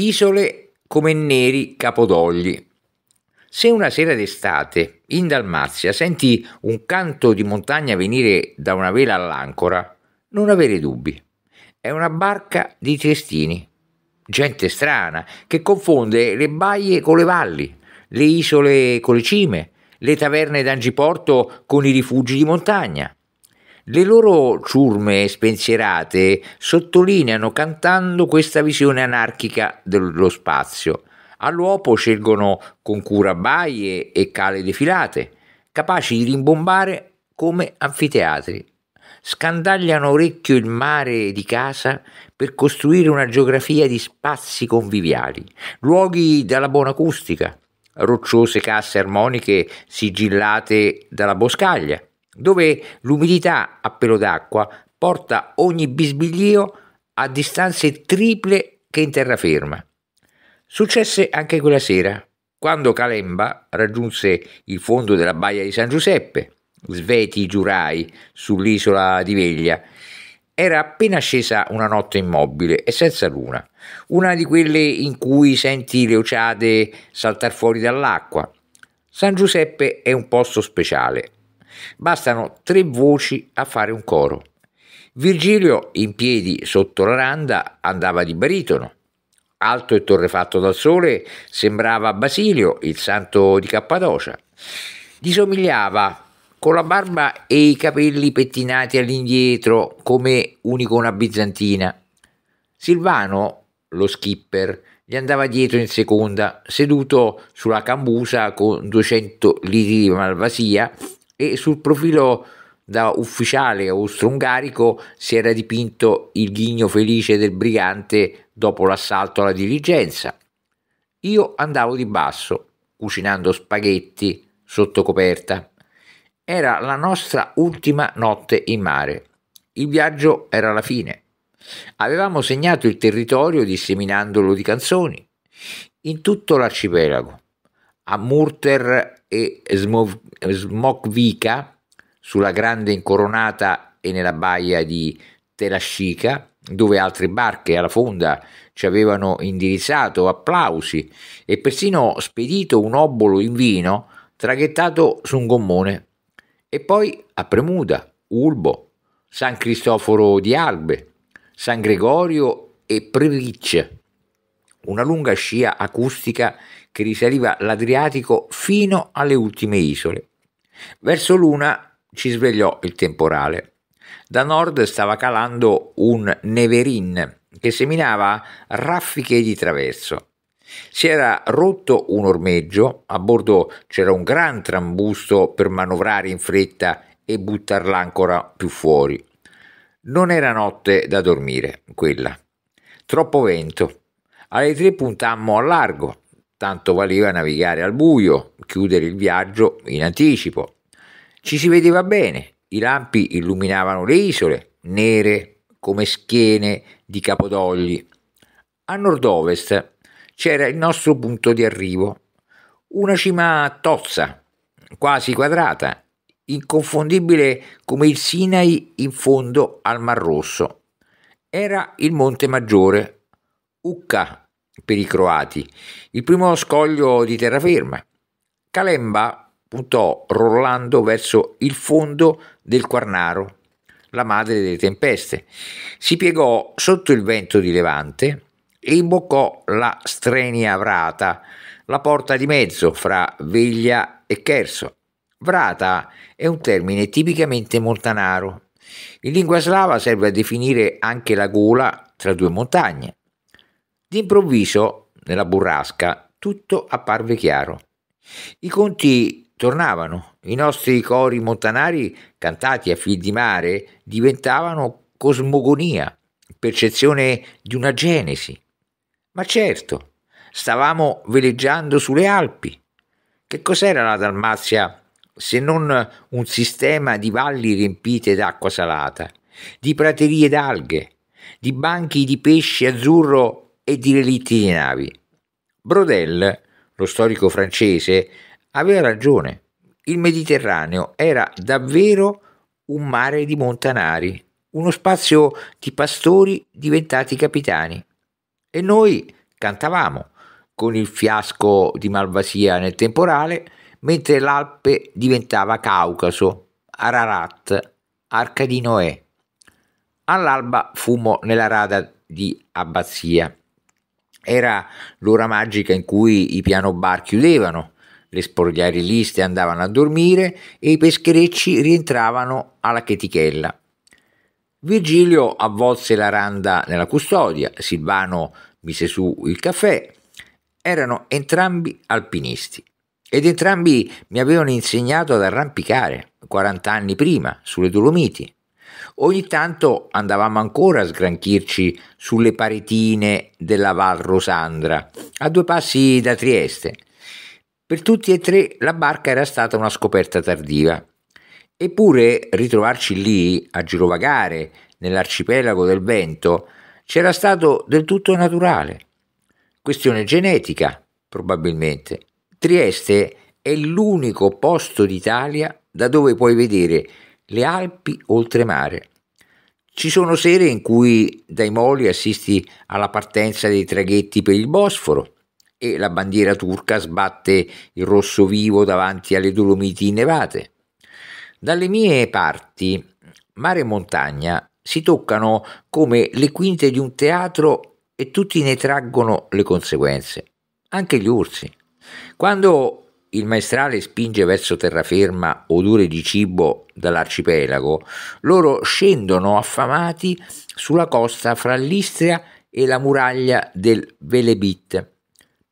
isole come neri capodogli. Se una sera d'estate in Dalmazia senti un canto di montagna venire da una vela all'ancora, non avere dubbi. È una barca di triestini, gente strana che confonde le baie con le valli, le isole con le cime, le taverne d'Angiporto con i rifugi di montagna. Le loro ciurme spensierate sottolineano cantando questa visione anarchica dello spazio. All'uopo scelgono con cura baie e cale defilate, capaci di rimbombare come anfiteatri. Scandagliano orecchio il mare di casa per costruire una geografia di spazi conviviali, luoghi dalla buona acustica, rocciose casse armoniche sigillate dalla boscaglia, dove l'umidità a pelo d'acqua porta ogni bisbiglio a distanze triple che in terraferma. Successe anche quella sera, quando Calemba raggiunse il fondo della baia di San Giuseppe, sveti giurai sull'isola di Veglia. Era appena scesa una notte immobile e senza luna, una di quelle in cui senti le oceade saltare fuori dall'acqua. San Giuseppe è un posto speciale, Bastano tre voci a fare un coro. Virgilio, in piedi sotto la randa, andava di baritono. Alto e torrefatto dal sole, sembrava Basilio, il santo di Cappadocia. Gli somigliava, con la barba e i capelli pettinati all'indietro, come un'icona bizantina. Silvano, lo skipper, gli andava dietro in seconda, seduto sulla cambusa con 200 litri di malvasia e sul profilo da ufficiale austro-ungarico si era dipinto il ghigno felice del brigante dopo l'assalto alla dirigenza. Io andavo di basso, cucinando spaghetti sotto coperta. Era la nostra ultima notte in mare. Il viaggio era la fine. Avevamo segnato il territorio disseminandolo di canzoni in tutto l'arcipelago. A Murter e Smokvica sulla grande incoronata e nella baia di Telascica, dove altre barche alla fonda ci avevano indirizzato applausi e persino spedito un obolo in vino traghettato su un gommone. E poi a Premuda, Ulbo, San Cristoforo di Albe, San Gregorio e Previcce. Una lunga scia acustica che risaliva l'Adriatico fino alle ultime isole. Verso l'una ci svegliò il temporale. Da nord stava calando un neverin che seminava raffiche di traverso. Si era rotto un ormeggio, a bordo c'era un gran trambusto per manovrare in fretta e buttarla l'ancora più fuori. Non era notte da dormire, quella. Troppo vento. Alle tre puntammo al largo, tanto valeva navigare al buio, chiudere il viaggio in anticipo. Ci si vedeva bene, i lampi illuminavano le isole, nere come schiene di capodogli. A nord-ovest c'era il nostro punto di arrivo, una cima tozza, quasi quadrata, inconfondibile come il Sinai in fondo al Mar Rosso. Era il Monte Maggiore, Ucca per i croati, il primo scoglio di terraferma. Calemba puntò rollando verso il fondo del Quarnaro, la madre delle tempeste. Si piegò sotto il vento di levante e imboccò la strenia Vrata, la porta di mezzo fra Veglia e Cherso. Vrata è un termine tipicamente montanaro. In lingua slava serve a definire anche la gola tra due montagne. D'improvviso, nella burrasca, tutto apparve chiaro. I conti tornavano, i nostri cori montanari, cantati a fil di mare, diventavano cosmogonia, percezione di una genesi. Ma certo, stavamo veleggiando sulle Alpi. Che cos'era la Dalmazia se non un sistema di valli riempite d'acqua salata, di praterie d'alghe, di banchi di pesci azzurro e di relitti di navi. Brodel, lo storico francese, aveva ragione. Il Mediterraneo era davvero un mare di montanari, uno spazio di pastori diventati capitani. E noi cantavamo con il fiasco di Malvasia nel temporale, mentre l'Alpe diventava Caucaso, Ararat, Arca di Noè. All'alba fumo nella rada di Abbazia. Era l'ora magica in cui i piano bar chiudevano, le liste andavano a dormire e i pescherecci rientravano alla chetichella. Virgilio avvolse la randa nella custodia, Silvano mise su il caffè. Erano entrambi alpinisti ed entrambi mi avevano insegnato ad arrampicare 40 anni prima sulle Dolomiti. Ogni tanto andavamo ancora a sgranchirci sulle paretine della Val Rosandra, a due passi da Trieste. Per tutti e tre la barca era stata una scoperta tardiva. Eppure ritrovarci lì, a girovagare, nell'arcipelago del vento, c'era stato del tutto naturale. Questione genetica, probabilmente. Trieste è l'unico posto d'Italia da dove puoi vedere le Alpi oltremare. Ci sono sere in cui dai moli assisti alla partenza dei traghetti per il Bosforo e la bandiera turca sbatte il rosso vivo davanti alle Dolomiti innevate. Dalle mie parti, mare e montagna si toccano come le quinte di un teatro e tutti ne traggono le conseguenze, anche gli ursi. Quando il maestrale spinge verso terraferma odore di cibo dall'arcipelago, loro scendono affamati sulla costa fra l'Istria e la muraglia del Velebit.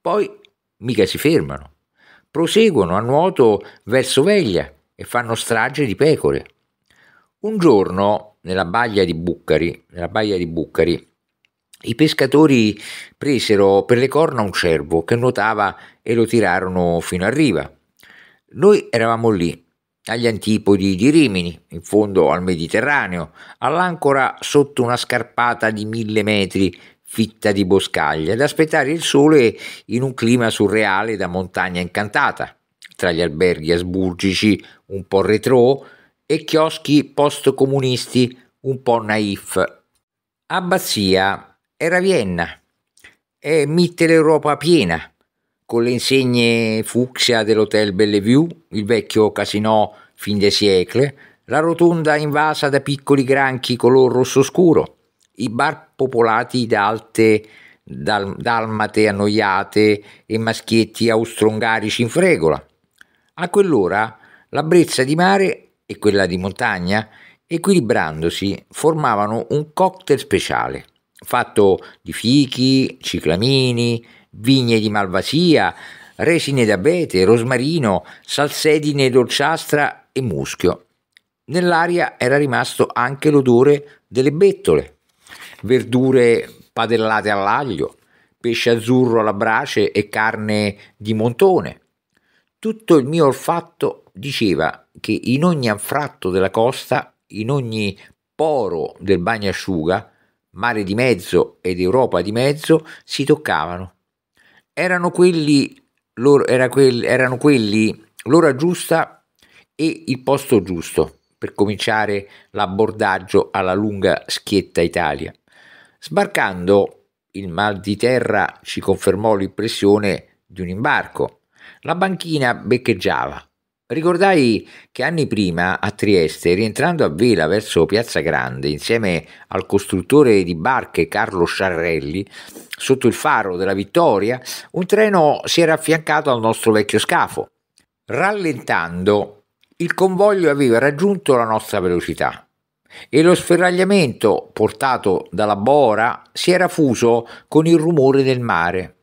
Poi mica si fermano, proseguono a nuoto verso Veglia e fanno strage di pecore. Un giorno, nella baia di Buccari, nella baglia di Buccari i pescatori presero per le corna un cervo che nuotava e lo tirarono fino a riva. Noi eravamo lì, agli antipodi di Rimini, in fondo al Mediterraneo, all'ancora sotto una scarpata di mille metri fitta di boscaglie, ad aspettare il sole in un clima surreale da montagna incantata, tra gli alberghi asburgici un po' retro e chioschi post-comunisti un po' naif. Abbazia era Vienna e Mitteleuropa piena, con le insegne fucsia dell'Hotel Bellevue, il vecchio casino fin dei secoli, la rotonda invasa da piccoli granchi color rosso scuro, i bar popolati da alte dal, dalmate annoiate e maschietti austro-ungarici in fregola. A quell'ora la brezza di mare e quella di montagna, equilibrandosi, formavano un cocktail speciale fatto di fichi, ciclamini, vigne di malvasia, resine d'abete, rosmarino, salsedine dolciastra e muschio. Nell'aria era rimasto anche l'odore delle bettole, verdure padellate all'aglio, pesce azzurro alla brace e carne di montone. Tutto il mio olfatto diceva che in ogni anfratto della costa, in ogni poro del bagnasciuga, mare di mezzo ed Europa di mezzo, si toccavano. Erano quelli, loro, era quel, erano quelli l'ora giusta e il posto giusto per cominciare l'abbordaggio alla lunga schietta Italia. Sbarcando, il mal di terra ci confermò l'impressione di un imbarco. La banchina beccheggiava, Ricordai che anni prima a Trieste, rientrando a vela verso Piazza Grande insieme al costruttore di barche Carlo Sciarrelli, sotto il faro della Vittoria, un treno si era affiancato al nostro vecchio scafo. Rallentando, il convoglio aveva raggiunto la nostra velocità e lo sferragliamento portato dalla bora si era fuso con il rumore del mare.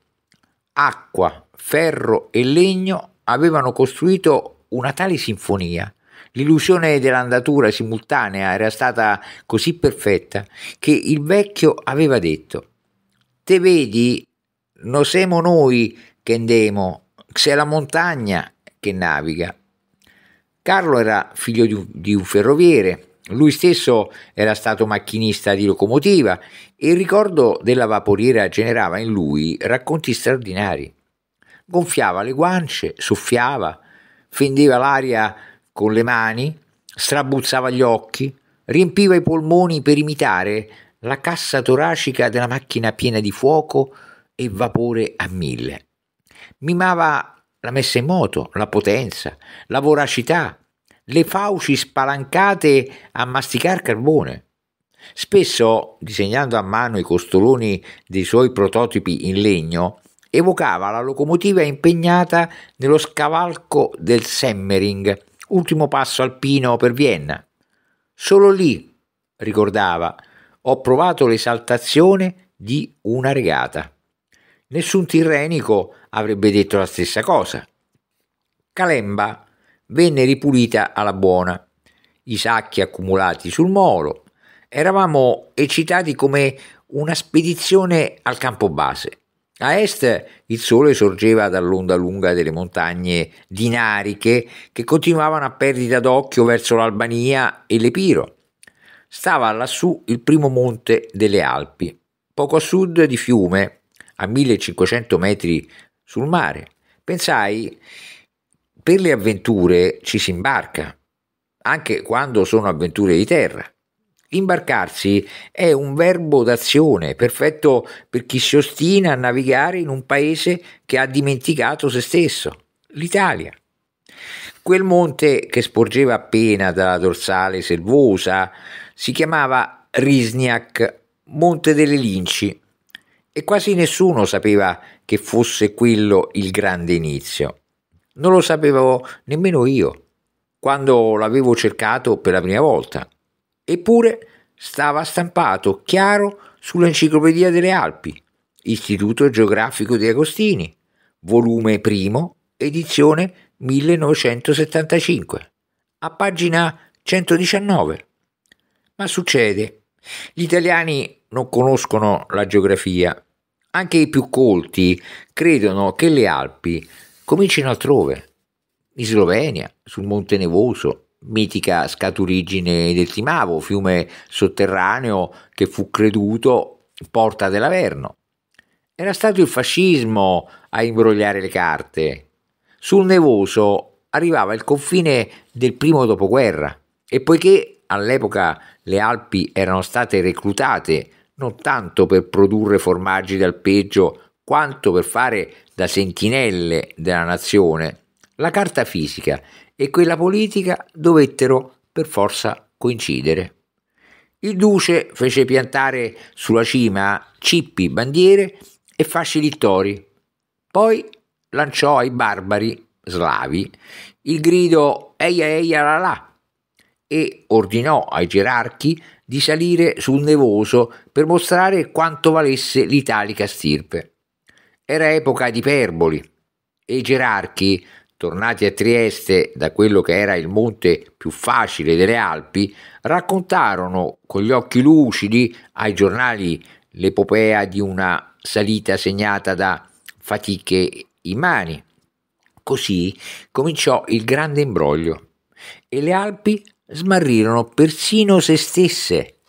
Acqua, ferro e legno avevano costruito una tale sinfonia. L'illusione dell'andatura simultanea era stata così perfetta che il vecchio aveva detto: Te vedi, non siamo noi che andemo, c'è la montagna che naviga. Carlo era figlio di un ferroviere, lui stesso era stato macchinista di locomotiva e il ricordo della vaporiera generava in lui racconti straordinari. Gonfiava le guance, soffiava, fendeva l'aria con le mani, strabuzzava gli occhi, riempiva i polmoni per imitare la cassa toracica della macchina piena di fuoco e vapore a mille. Mimava la messa in moto, la potenza, la voracità, le fauci spalancate a masticar carbone. Spesso, disegnando a mano i costoloni dei suoi prototipi in legno, evocava la locomotiva impegnata nello scavalco del Semmering, ultimo passo alpino per Vienna. Solo lì, ricordava, ho provato l'esaltazione di una regata. Nessun tirrenico avrebbe detto la stessa cosa. Calemba venne ripulita alla buona, i sacchi accumulati sul molo. Eravamo eccitati come una spedizione al campo base. A est il sole sorgeva dall'onda lunga delle montagne dinariche che continuavano a perdita d'occhio verso l'Albania e l'Epiro. Stava lassù il primo monte delle Alpi, poco a sud di Fiume, a 1500 metri sul mare. Pensai, per le avventure ci si imbarca, anche quando sono avventure di terra. Imbarcarsi è un verbo d'azione perfetto per chi si ostina a navigare in un paese che ha dimenticato se stesso, l'Italia. Quel monte che sporgeva appena dalla dorsale selvosa si chiamava Risniak, Monte delle Linci, e quasi nessuno sapeva che fosse quello il grande inizio. Non lo sapevo nemmeno io, quando l'avevo cercato per la prima volta. Eppure stava stampato chiaro sull'Enciclopedia delle Alpi, Istituto Geografico di Agostini, volume primo, edizione 1975, a pagina 119. Ma succede, gli italiani non conoscono la geografia, anche i più colti credono che le Alpi comincino altrove, in Slovenia, sul Monte Nevoso, mitica scaturigine del Timavo, fiume sotterraneo che fu creduto porta dell'Averno. Era stato il fascismo a imbrogliare le carte. Sul nevoso arrivava il confine del primo dopoguerra e poiché all'epoca le Alpi erano state reclutate non tanto per produrre formaggi dal peggio quanto per fare da sentinelle della nazione, la carta fisica e quella politica dovettero per forza coincidere. Il duce fece piantare sulla cima cippi, bandiere e fasci di Poi lanciò ai barbari slavi il grido Eia Eia la la e ordinò ai gerarchi di salire sul nevoso per mostrare quanto valesse l'italica stirpe. Era epoca di perboli e i gerarchi tornati a Trieste da quello che era il monte più facile delle Alpi, raccontarono con gli occhi lucidi ai giornali l'epopea di una salita segnata da fatiche imani. Così cominciò il grande imbroglio e le Alpi smarrirono persino se stesse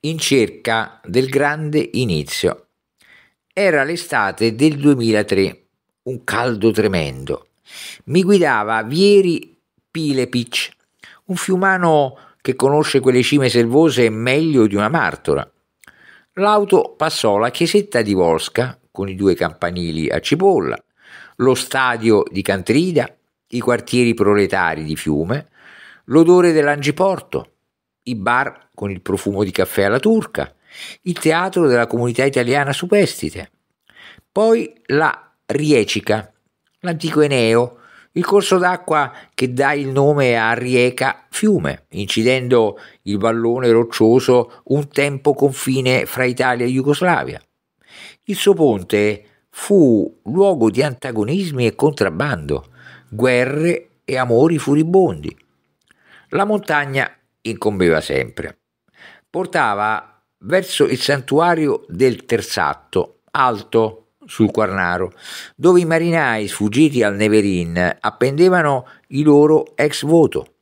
in cerca del grande inizio. Era l'estate del 2003, un caldo tremendo. Mi guidava Vieri Pilepic, un fiumano che conosce quelle cime selvose meglio di una martora. L'auto passò la chiesetta di Volska con i due campanili a cipolla, lo stadio di Cantrida, i quartieri proletari di Fiume, l'odore dell'angiporto, i bar con il profumo di caffè alla turca, il teatro della comunità italiana superstite, poi la Riecica, l'antico Eneo, il corso d'acqua che dà il nome a Rieca fiume, incidendo il vallone roccioso un tempo confine fra Italia e Jugoslavia. Il suo ponte fu luogo di antagonismi e contrabbando, guerre e amori furibondi. La montagna incombeva sempre. Portava verso il santuario del Terzatto, alto sul Quarnaro, dove i marinai sfuggiti al Neverin appendevano i loro ex voto,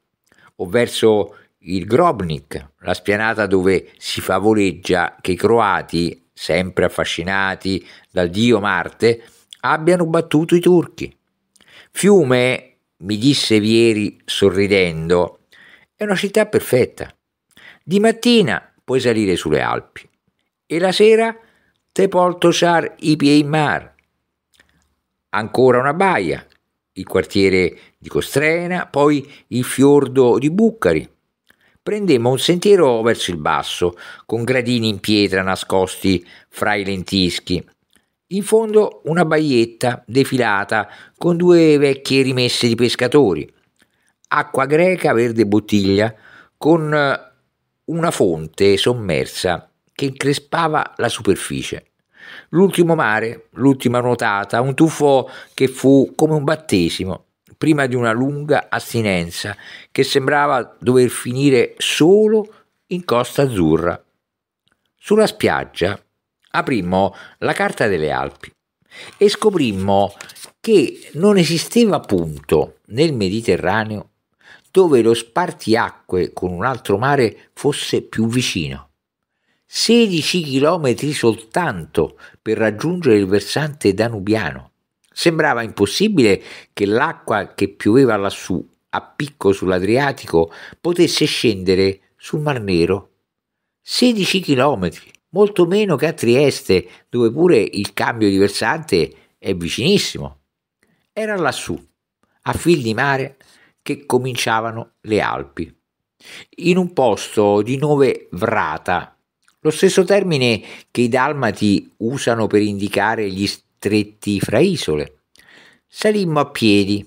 o verso il Grobnik, la spianata dove si favoleggia che i croati, sempre affascinati dal dio Marte, abbiano battuto i turchi. Fiume, mi disse Vieri sorridendo, è una città perfetta. Di mattina puoi salire sulle Alpi e la sera te porto char i piei in mar. Ancora una baia, il quartiere di Costrena, poi il fiordo di Buccari. Prendemmo un sentiero verso il basso, con gradini in pietra nascosti fra i lentischi. In fondo una baietta defilata con due vecchie rimesse di pescatori. Acqua greca verde bottiglia con una fonte sommersa che increspava la superficie. L'ultimo mare, l'ultima nuotata, un tuffo che fu come un battesimo, prima di una lunga astinenza che sembrava dover finire solo in Costa Azzurra. Sulla spiaggia aprimmo la carta delle Alpi e scoprimmo che non esisteva punto nel Mediterraneo dove lo spartiacque con un altro mare fosse più vicino. 16 chilometri soltanto per raggiungere il versante danubiano. Sembrava impossibile che l'acqua che pioveva lassù, a picco sull'Adriatico, potesse scendere sul Mar Nero. 16 chilometri, molto meno che a Trieste, dove pure il cambio di versante è vicinissimo. Era lassù, a fil di mare, che cominciavano le Alpi. In un posto di nome Vrata, lo stesso termine che i dalmati usano per indicare gli stretti fra isole. Salimmo a piedi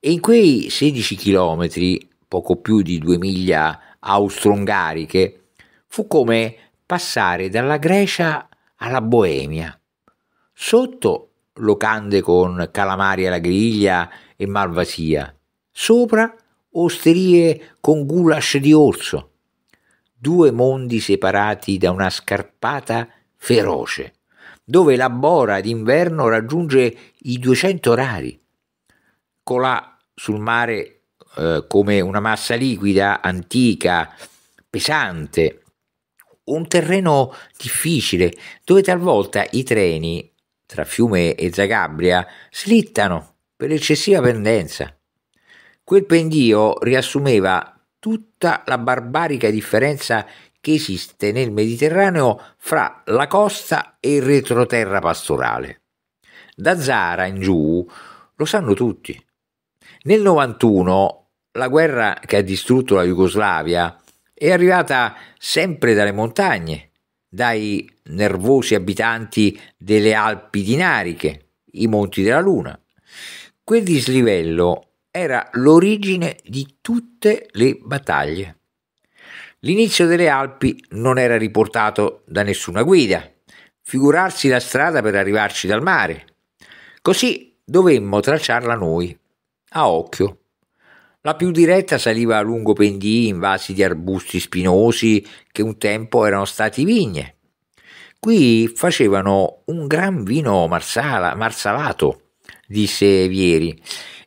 e in quei 16 chilometri, poco più di due miglia austro-ungariche, fu come passare dalla Grecia alla Boemia. Sotto locande con calamari alla griglia e malvasia, sopra osterie con goulash di orso, due mondi separati da una scarpata feroce, dove la bora d'inverno raggiunge i 200 orari. Colà sul mare eh, come una massa liquida, antica, pesante, un terreno difficile dove talvolta i treni tra Fiume e Zagabria slittano per eccessiva pendenza. Quel pendio riassumeva tutta la barbarica differenza che esiste nel Mediterraneo fra la costa e il retroterra pastorale. Da Zara in giù lo sanno tutti. Nel 91 la guerra che ha distrutto la Jugoslavia è arrivata sempre dalle montagne, dai nervosi abitanti delle Alpi dinariche, i Monti della Luna. Quel dislivello era l'origine di tutte le battaglie. L'inizio delle Alpi non era riportato da nessuna guida, figurarsi la strada per arrivarci dal mare. Così dovemmo tracciarla noi, a occhio. La più diretta saliva a lungo pendii invasi di arbusti spinosi che un tempo erano stati vigne. Qui facevano un gran vino marsala, marsalato, disse Vieri,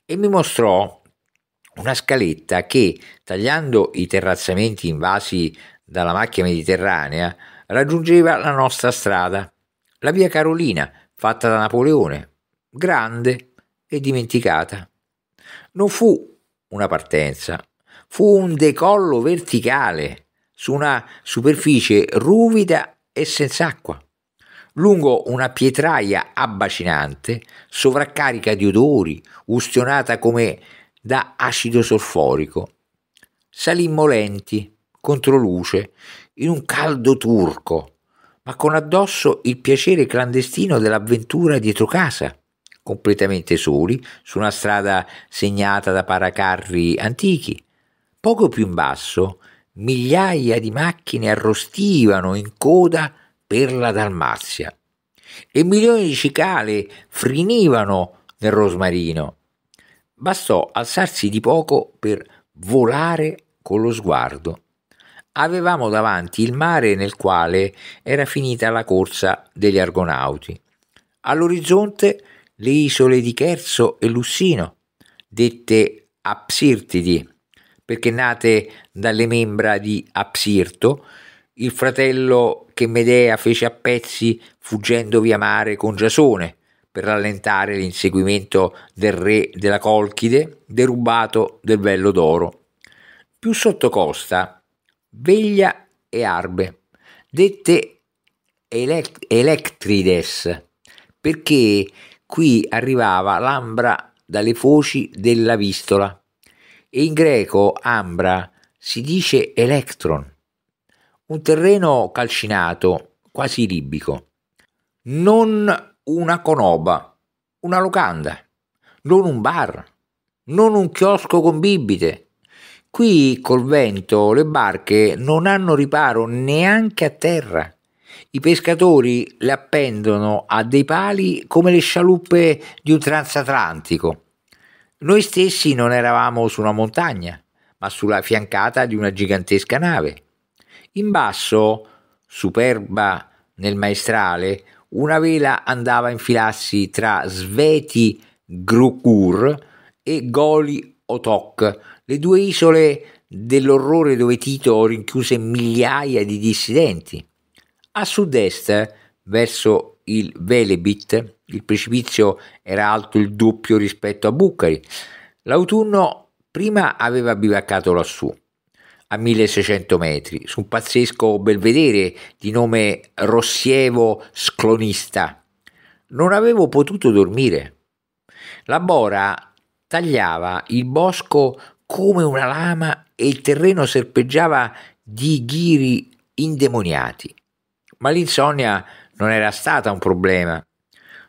e mi mostrò una scaletta che, tagliando i terrazzamenti invasi dalla macchia mediterranea, raggiungeva la nostra strada, la via Carolina, fatta da Napoleone, grande e dimenticata. Non fu una partenza, fu un decollo verticale su una superficie ruvida e senza acqua lungo una pietraia abbacinante, sovraccarica di odori, ustionata come da acido solforico. Salimmo lenti, contro luce, in un caldo turco, ma con addosso il piacere clandestino dell'avventura dietro casa, completamente soli, su una strada segnata da paracarri antichi. Poco più in basso, migliaia di macchine arrostivano in coda per la Dalmazia e milioni di cicale frinivano nel rosmarino. Bastò alzarsi di poco per volare con lo sguardo. Avevamo davanti il mare nel quale era finita la corsa degli argonauti. All'orizzonte le isole di Cherso e Lussino, dette Apsirtidi, perché nate dalle membra di Apsirto, il fratello che Medea fece a pezzi fuggendo via mare con Giasone per rallentare l'inseguimento del re della Colchide derubato del vello d'oro. Più sotto costa, Veglia e Arbe, dette elect- Electrides, perché qui arrivava l'ambra dalle foci della vistola e in greco ambra si dice electron un terreno calcinato, quasi libico, non una conoba, una locanda, non un bar, non un chiosco con bibite. Qui col vento le barche non hanno riparo neanche a terra. I pescatori le appendono a dei pali come le scialuppe di un transatlantico. Noi stessi non eravamo su una montagna, ma sulla fiancata di una gigantesca nave. In basso, superba nel maestrale, una vela andava a infilarsi tra Sveti Grukur e Goli Otok, le due isole dell'orrore dove Tito rinchiuse migliaia di dissidenti. A sud-est, verso il Velebit, il precipizio era alto il doppio rispetto a Bucari. L'autunno prima aveva bivaccato lassù, a 1600 metri, su un pazzesco belvedere di nome Rossievo Sclonista. Non avevo potuto dormire. La bora tagliava il bosco come una lama e il terreno serpeggiava di ghiri indemoniati. Ma l'insonnia non era stata un problema.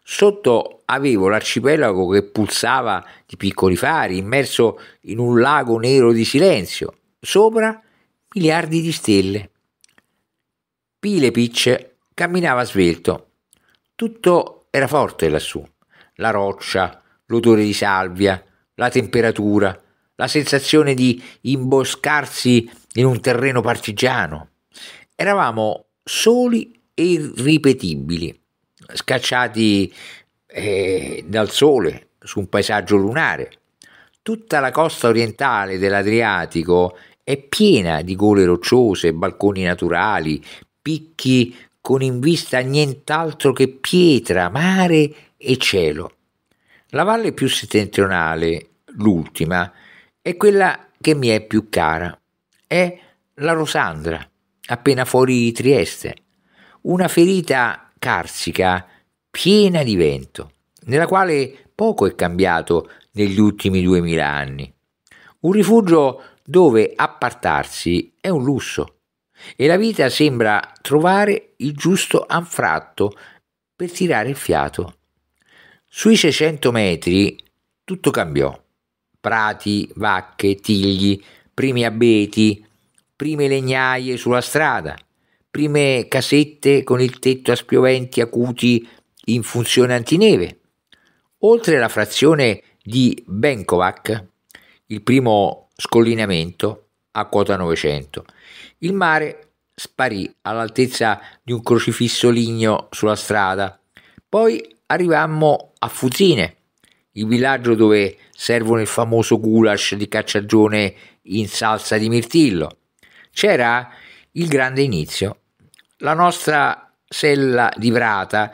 Sotto avevo l'arcipelago che pulsava di piccoli fari, immerso in un lago nero di silenzio sopra miliardi di stelle. Pilepitch camminava svelto. Tutto era forte lassù. La roccia, l'odore di salvia, la temperatura, la sensazione di imboscarsi in un terreno partigiano. Eravamo soli e irripetibili, scacciati eh, dal sole su un paesaggio lunare. Tutta la costa orientale dell'Adriatico è piena di gole rocciose, balconi naturali, picchi con in vista nient'altro che pietra, mare e cielo. La valle più settentrionale, l'ultima, è quella che mi è più cara. È la Rosandra, appena fuori Trieste, una ferita carsica piena di vento, nella quale poco è cambiato negli ultimi duemila anni. Un rifugio dove appartarsi è un lusso e la vita sembra trovare il giusto anfratto per tirare il fiato. Sui 600 metri tutto cambiò. Prati, vacche, tigli, primi abeti, prime legnaie sulla strada, prime casette con il tetto a spioventi acuti in funzione antineve. Oltre la frazione di Benkovac, il primo scollinamento a quota 900. Il mare sparì all'altezza di un crocifisso ligneo sulla strada. Poi arrivammo a Fuzine, il villaggio dove servono il famoso goulash di cacciagione in salsa di mirtillo. C'era il grande inizio, la nostra sella di Vrata,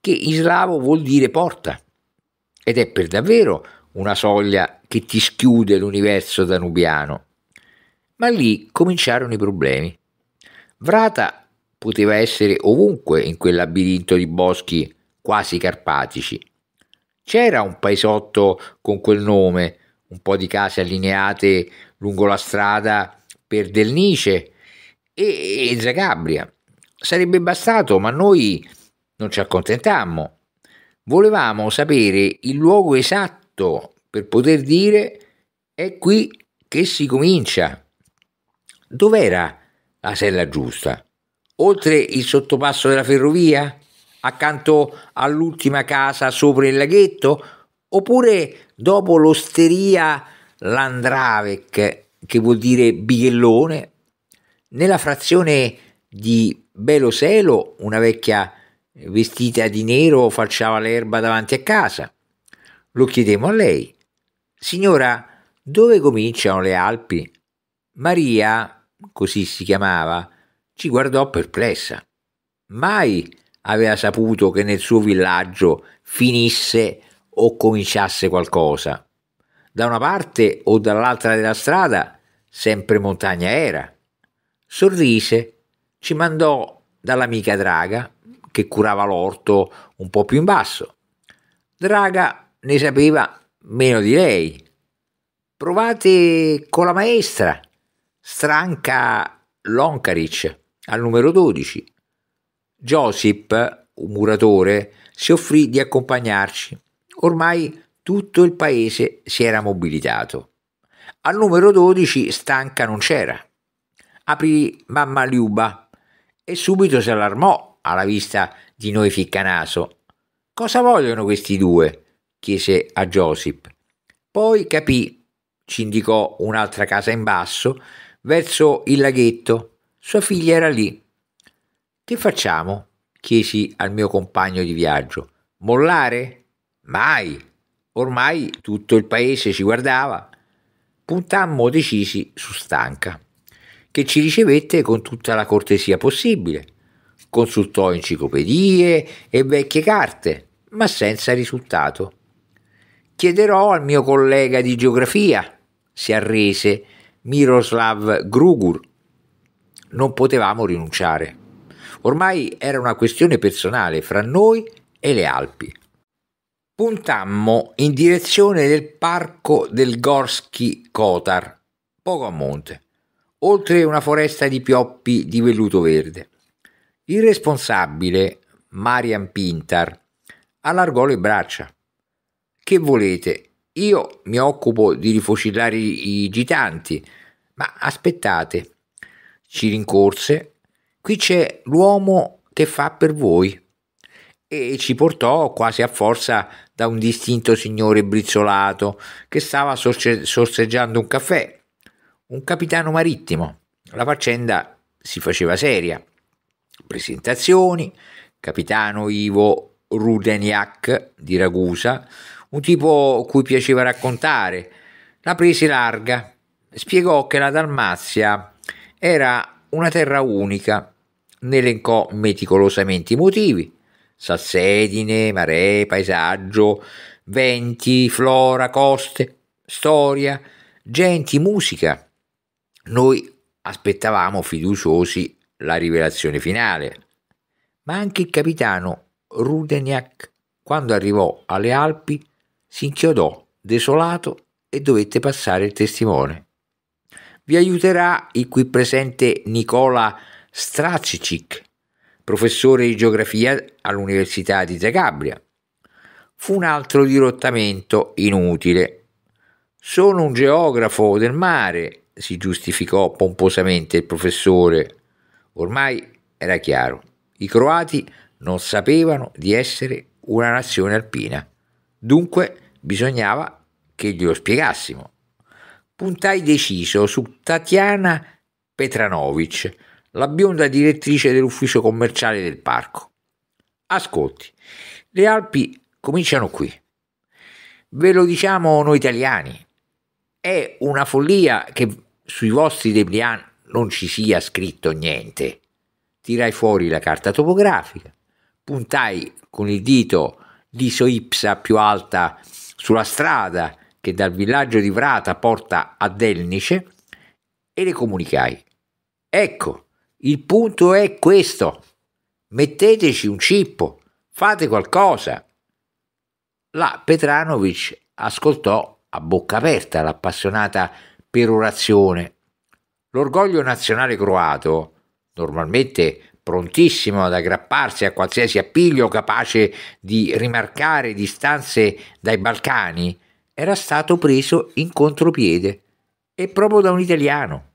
che in slavo vuol dire porta, ed è per davvero una soglia che ti schiude l'universo danubiano. Ma lì cominciarono i problemi. Vrata poteva essere ovunque in quel labirinto di boschi quasi carpatici. C'era un paesotto con quel nome, un po' di case allineate lungo la strada per Delnice e, e Zagabria. Sarebbe bastato, ma noi non ci accontentammo. Volevamo sapere il luogo esatto atto per poter dire è qui che si comincia. Dov'era la sella giusta? Oltre il sottopasso della ferrovia? Accanto all'ultima casa sopra il laghetto? Oppure dopo l'osteria Landravec, che vuol dire bighellone? Nella frazione di Beloselo, una vecchia vestita di nero falciava l'erba davanti a casa. Lo chiedemmo a lei. Signora, dove cominciano le Alpi? Maria, così si chiamava, ci guardò perplessa. Mai aveva saputo che nel suo villaggio finisse o cominciasse qualcosa. Da una parte o dall'altra della strada sempre montagna era. Sorrise, ci mandò dall'amica Draga, che curava l'orto un po' più in basso. Draga ne sapeva meno di lei. Provate con la maestra, Stranca Lonkaric, al numero 12. Josip, un muratore, si offrì di accompagnarci. Ormai tutto il paese si era mobilitato. Al numero 12 stanca non c'era. Aprì mamma Liuba e subito si allarmò alla vista di noi ficcanaso. Cosa vogliono questi due? chiese a Josip. Poi capì, ci indicò un'altra casa in basso, verso il laghetto. Sua figlia era lì. Che facciamo? chiesi al mio compagno di viaggio. Mollare? Mai! Ormai tutto il paese ci guardava. Puntammo decisi su stanca, che ci ricevette con tutta la cortesia possibile. Consultò enciclopedie e vecchie carte, ma senza risultato. Chiederò al mio collega di geografia, si arrese Miroslav Grugur. Non potevamo rinunciare. Ormai era una questione personale fra noi e le Alpi. Puntammo in direzione del parco del Gorski Kotar, poco a monte, oltre una foresta di pioppi di velluto verde. Il responsabile, Marian Pintar, allargò le braccia che volete? Io mi occupo di rifocillare i gitanti, ma aspettate. Ci rincorse. Qui c'è l'uomo che fa per voi. E ci portò quasi a forza da un distinto signore brizzolato che stava sorse- sorseggiando un caffè. Un capitano marittimo. La faccenda si faceva seria. Presentazioni, capitano Ivo Rudeniak di Ragusa, un tipo cui piaceva raccontare. La prese larga, spiegò che la Dalmazia era una terra unica, ne elencò meticolosamente i motivi, salsedine, maree, paesaggio, venti, flora, coste, storia, genti, musica. Noi aspettavamo fiduciosi la rivelazione finale, ma anche il capitano Rudeniak, quando arrivò alle Alpi, si inchiodò desolato e dovette passare il testimone. Vi aiuterà il qui presente Nicola Stracicic, professore di geografia all'Università di Zagabria. Fu un altro dirottamento inutile. Sono un geografo del mare, si giustificò pomposamente il professore. Ormai era chiaro, i croati non sapevano di essere una nazione alpina. Dunque bisognava che glielo spiegassimo. Puntai deciso su Tatiana Petranovic, la bionda direttrice dell'ufficio commerciale del parco. Ascolti, le Alpi cominciano qui. Ve lo diciamo noi italiani. È una follia che sui vostri deplian non ci sia scritto niente. Tirai fuori la carta topografica, puntai con il dito l'iso ipsa più alta sulla strada che dal villaggio di Vrata porta a Delnice e le comunicai. Ecco, il punto è questo. Metteteci un cippo, fate qualcosa. La Petranovic ascoltò a bocca aperta l'appassionata perorazione. L'orgoglio nazionale croato, normalmente prontissimo ad aggrapparsi a qualsiasi appiglio capace di rimarcare distanze dai Balcani, era stato preso in contropiede e proprio da un italiano.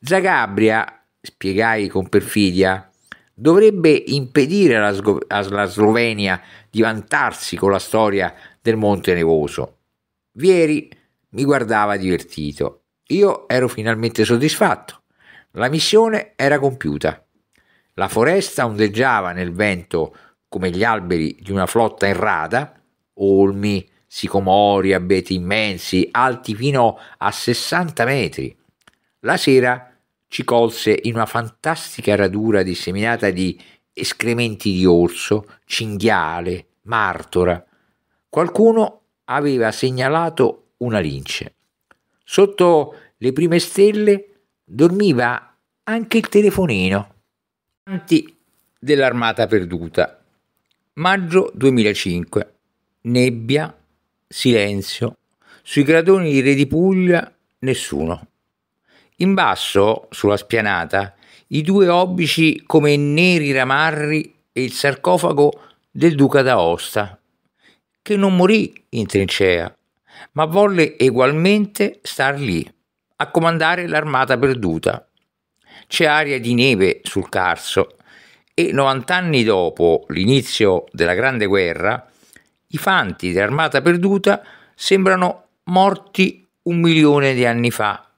Zagabria, spiegai con perfidia, dovrebbe impedire alla, Slo- alla Slovenia di vantarsi con la storia del Monte Nevoso. Vieri mi guardava divertito. Io ero finalmente soddisfatto. La missione era compiuta. La foresta ondeggiava nel vento come gli alberi di una flotta errata, olmi, sicomori, abeti immensi, alti fino a 60 metri. La sera ci colse in una fantastica radura disseminata di escrementi di orso, cinghiale, martora. Qualcuno aveva segnalato una lince. Sotto le prime stelle dormiva anche il telefonino dell'armata perduta. Maggio 2005. Nebbia, silenzio. Sui gradoni di Re di Puglia nessuno. In basso, sulla spianata, i due obici come neri ramarri e il sarcofago del duca d'Aosta, che non morì in trincea, ma volle egualmente star lì, a comandare l'armata perduta c'è aria di neve sul Carso e 90 anni dopo l'inizio della Grande Guerra, i fanti dell'armata perduta sembrano morti un milione di anni fa.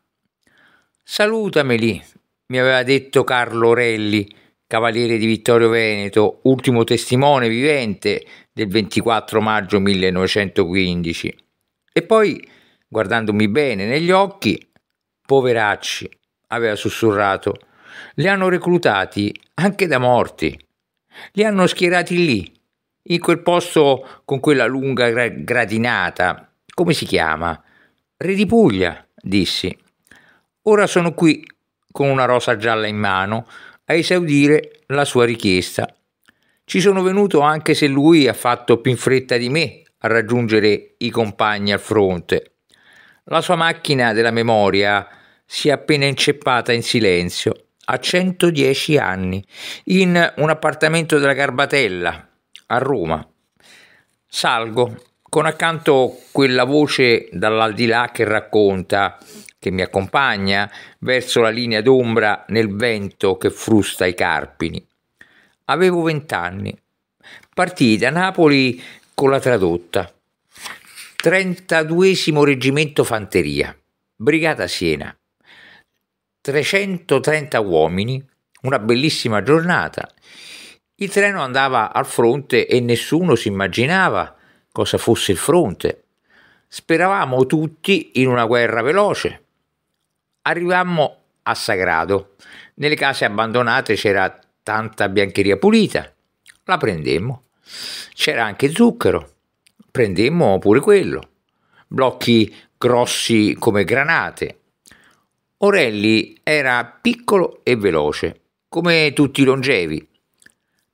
Salutameli, mi aveva detto Carlo Relli, cavaliere di Vittorio Veneto, ultimo testimone vivente del 24 maggio 1915. E poi, guardandomi bene negli occhi, poveracci, aveva sussurrato. Li hanno reclutati anche da morti. Li hanno schierati lì, in quel posto con quella lunga gradinata. Come si chiama? Re di Puglia, dissi. Ora sono qui con una rosa gialla in mano a esaudire la sua richiesta. Ci sono venuto anche se lui ha fatto più in fretta di me a raggiungere i compagni al fronte. La sua macchina della memoria si è appena inceppata in silenzio, a 110 anni, in un appartamento della Garbatella, a Roma. Salgo, con accanto quella voce dall'aldilà che racconta, che mi accompagna, verso la linea d'ombra nel vento che frusta i carpini. Avevo vent'anni. Partii da Napoli con la tradotta. 32 Reggimento Fanteria, Brigata Siena. 330 uomini, una bellissima giornata. Il treno andava al fronte e nessuno si immaginava cosa fosse il fronte. Speravamo tutti in una guerra veloce. Arrivammo a Sagrado. Nelle case abbandonate c'era tanta biancheria pulita. La prendemmo. C'era anche zucchero. Prendemmo pure quello. Blocchi grossi come granate Orelli era piccolo e veloce, come tutti i longevi.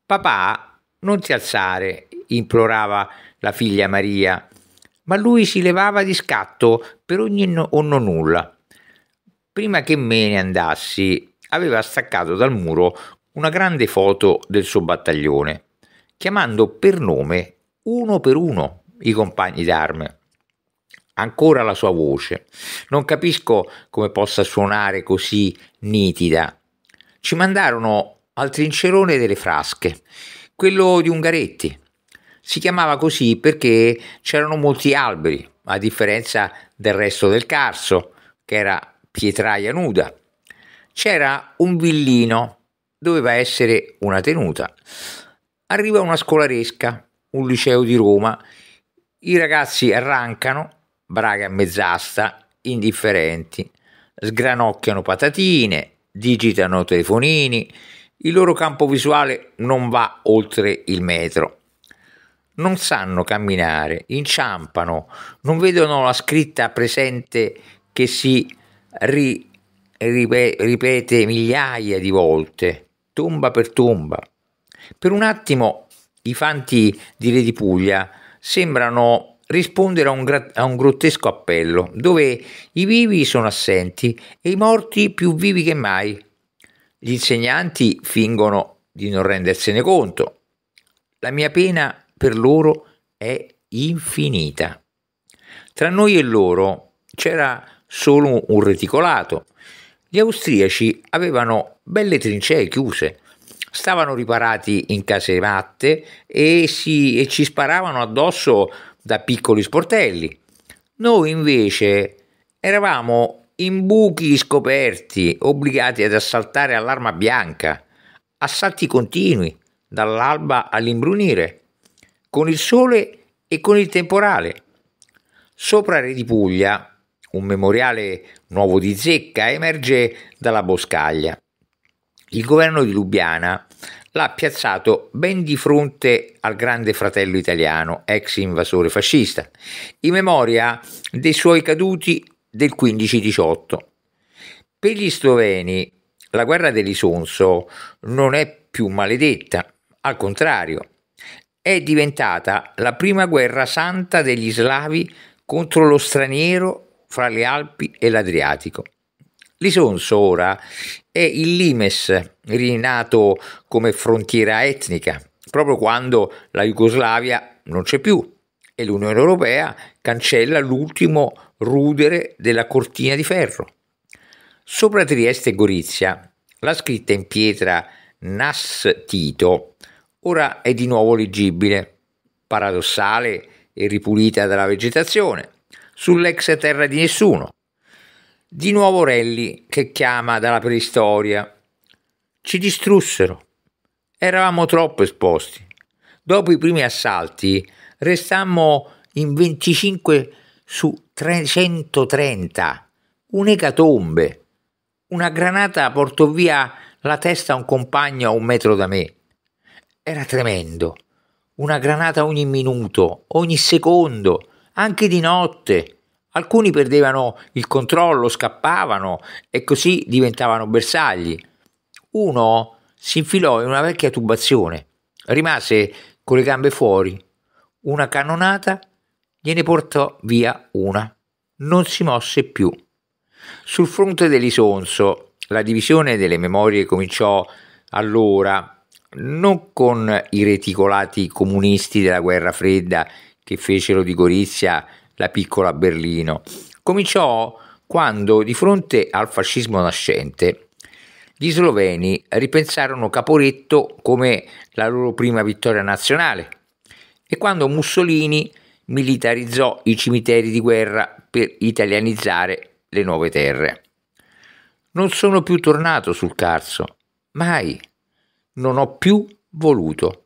Papà, non ti alzare, implorava la figlia Maria, ma lui si levava di scatto per ogni no nulla. Prima che me ne andassi, aveva staccato dal muro una grande foto del suo battaglione, chiamando per nome uno per uno i compagni d'arme ancora la sua voce. Non capisco come possa suonare così nitida. Ci mandarono al trincerone delle frasche, quello di Ungaretti. Si chiamava così perché c'erano molti alberi, a differenza del resto del Carso, che era pietraia nuda. C'era un villino, doveva essere una tenuta. Arriva una scolaresca, un liceo di Roma, i ragazzi arrancano braga a mezz'asta, indifferenti, sgranocchiano patatine, digitano telefonini, il loro campo visuale non va oltre il metro. Non sanno camminare, inciampano, non vedono la scritta presente che si ri, ripete, ripete migliaia di volte, tomba per tomba. Per un attimo i fanti di Re di Puglia sembrano rispondere a un, a un, grottesco appello, dove i vivi sono assenti e i morti più vivi che mai. Gli insegnanti fingono di non rendersene conto. La mia pena per loro è infinita. Tra noi e loro c'era solo un reticolato. Gli austriaci avevano belle trincee chiuse, stavano riparati in casematte e, si, e ci sparavano addosso da piccoli sportelli. Noi invece eravamo in buchi scoperti, obbligati ad assaltare all'arma bianca, assalti continui, dall'alba all'imbrunire, con il sole e con il temporale. Sopra Re di Puglia, un memoriale nuovo di zecca emerge dalla boscaglia. Il governo di Lubiana l'ha piazzato ben di fronte al grande fratello italiano, ex invasore fascista, in memoria dei suoi caduti del 15-18. Per gli sloveni la guerra dell'Isonso non è più maledetta, al contrario, è diventata la prima guerra santa degli slavi contro lo straniero fra le Alpi e l'Adriatico. Lisonso ora è il Limes, rinato come frontiera etnica, proprio quando la Jugoslavia non c'è più e l'Unione Europea cancella l'ultimo rudere della cortina di ferro. Sopra Trieste e Gorizia, la scritta in pietra Nas Tito ora è di nuovo leggibile, paradossale e ripulita dalla vegetazione, sull'ex terra di nessuno di nuovo Relli che chiama dalla preistoria. Ci distrussero. Eravamo troppo esposti. Dopo i primi assalti restammo in 25 su 330. Un'ecatombe. Una granata portò via la testa a un compagno a un metro da me. Era tremendo. Una granata ogni minuto, ogni secondo, anche di notte. Alcuni perdevano il controllo, scappavano e così diventavano bersagli. Uno si infilò in una vecchia tubazione, rimase con le gambe fuori. Una cannonata gliene portò via una. Non si mosse più. Sul fronte dell'Isonzo la divisione delle memorie cominciò allora non con i reticolati comunisti della guerra fredda che fecero di Gorizia la piccola Berlino. Cominciò quando, di fronte al fascismo nascente, gli sloveni ripensarono Caporetto come la loro prima vittoria nazionale e quando Mussolini militarizzò i cimiteri di guerra per italianizzare le nuove terre. Non sono più tornato sul Carso, mai, non ho più voluto,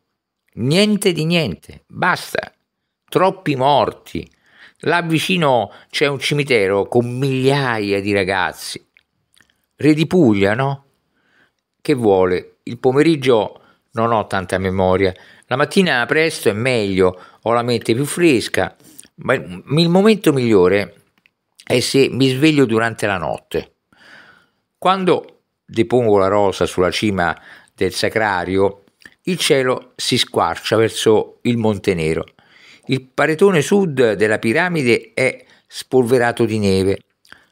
niente di niente, basta, troppi morti, Là vicino c'è un cimitero con migliaia di ragazzi. Re di Puglia, no? Che vuole? Il pomeriggio non ho tanta memoria. La mattina presto è meglio, ho la mente più fresca. Ma il momento migliore è se mi sveglio durante la notte. Quando depongo la rosa sulla cima del sacrario, il cielo si squarcia verso il Montenero il paretone sud della piramide è spolverato di neve.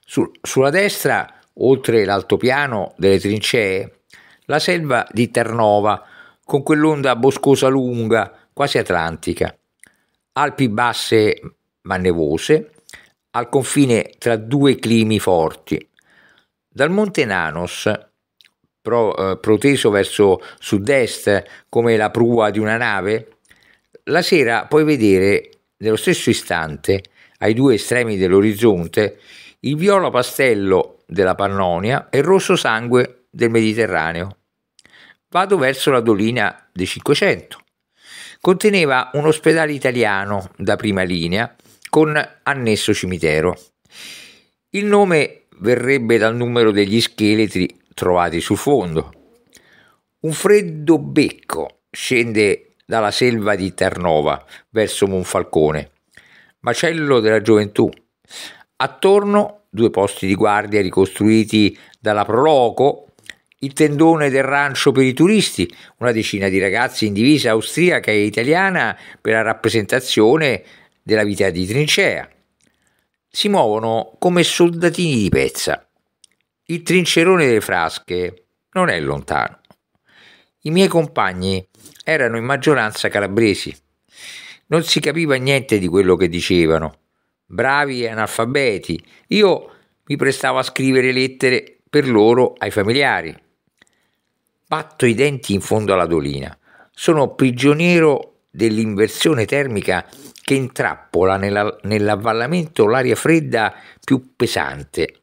Su, sulla destra, oltre l'altopiano delle trincee, la selva di Ternova, con quell'onda boscosa lunga, quasi atlantica. Alpi basse ma nevose, al confine tra due climi forti. Dal monte Nanos, pro, eh, proteso verso sud-est come la prua di una nave, la sera puoi vedere nello stesso istante, ai due estremi dell'orizzonte, il viola pastello della Pannonia e il rosso sangue del Mediterraneo. Vado verso la dolina dei Cinquecento. Conteneva un ospedale italiano da prima linea con annesso cimitero. Il nome verrebbe dal numero degli scheletri trovati sul fondo. Un freddo becco scende dalla selva di Ternova verso Monfalcone, macello della gioventù. Attorno due posti di guardia ricostruiti dalla Proloco, il tendone del rancio per i turisti, una decina di ragazzi in divisa austriaca e italiana per la rappresentazione della vita di trincea. Si muovono come soldatini di pezza. Il trincerone delle frasche non è lontano. I miei compagni erano in maggioranza calabresi. Non si capiva niente di quello che dicevano. Bravi e analfabeti. Io mi prestavo a scrivere lettere per loro ai familiari. Batto i denti in fondo alla dolina. Sono prigioniero dell'inversione termica che intrappola nella, nell'avvallamento l'aria fredda più pesante.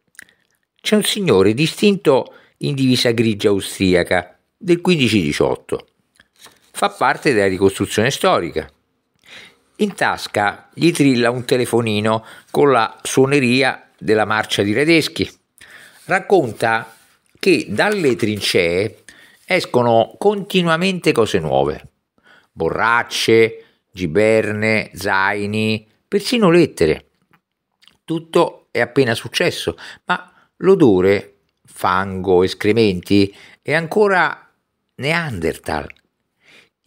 C'è un signore distinto in divisa grigia austriaca del 15-18 fa parte della ricostruzione storica. In tasca gli trilla un telefonino con la suoneria della marcia di Radeschi. Racconta che dalle trincee escono continuamente cose nuove, borracce, giberne, zaini, persino lettere. Tutto è appena successo, ma l'odore, fango, escrementi è ancora Neanderthal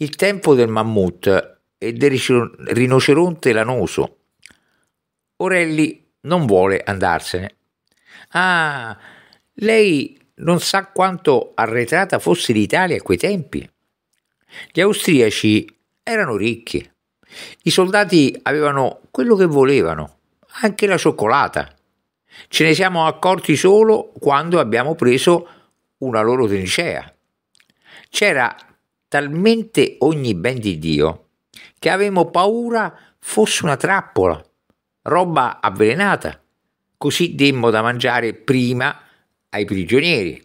il tempo del mammut e del rinoceronte lanoso. Orelli non vuole andarsene. Ah, lei non sa quanto arretrata fosse l'Italia a quei tempi. Gli austriaci erano ricchi. I soldati avevano quello che volevano, anche la cioccolata. Ce ne siamo accorti solo quando abbiamo preso una loro trincea. C'era talmente ogni ben di Dio che avevamo paura fosse una trappola, roba avvelenata. Così demmo da mangiare prima ai prigionieri.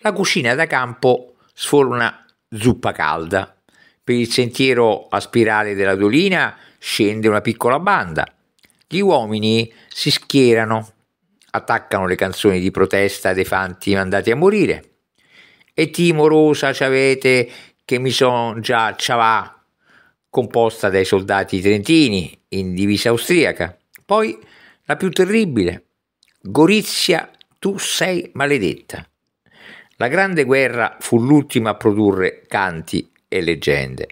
La cucina da campo sforna una zuppa calda. Per il sentiero a spirale della dolina scende una piccola banda. Gli uomini si schierano, attaccano le canzoni di protesta dei fanti mandati a morire e timorosa c'avete che mi son già ciavà composta dai soldati trentini in divisa austriaca. Poi la più terribile, Gorizia, tu sei maledetta. La grande guerra fu l'ultima a produrre canti e leggende.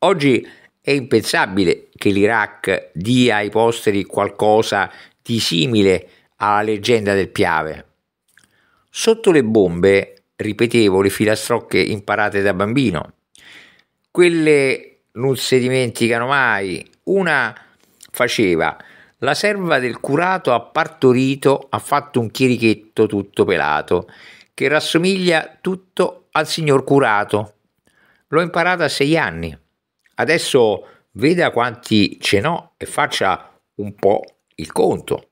Oggi è impensabile che l'Iraq dia ai posteri qualcosa di simile alla leggenda del Piave. Sotto le bombe ripetevo le filastrocche imparate da bambino. Quelle non si dimenticano mai. Una faceva la serva del curato ha partorito, ha fatto un chierichetto tutto pelato, che rassomiglia tutto al signor curato. L'ho imparata a sei anni. Adesso veda quanti ce n'ho e faccia un po' il conto.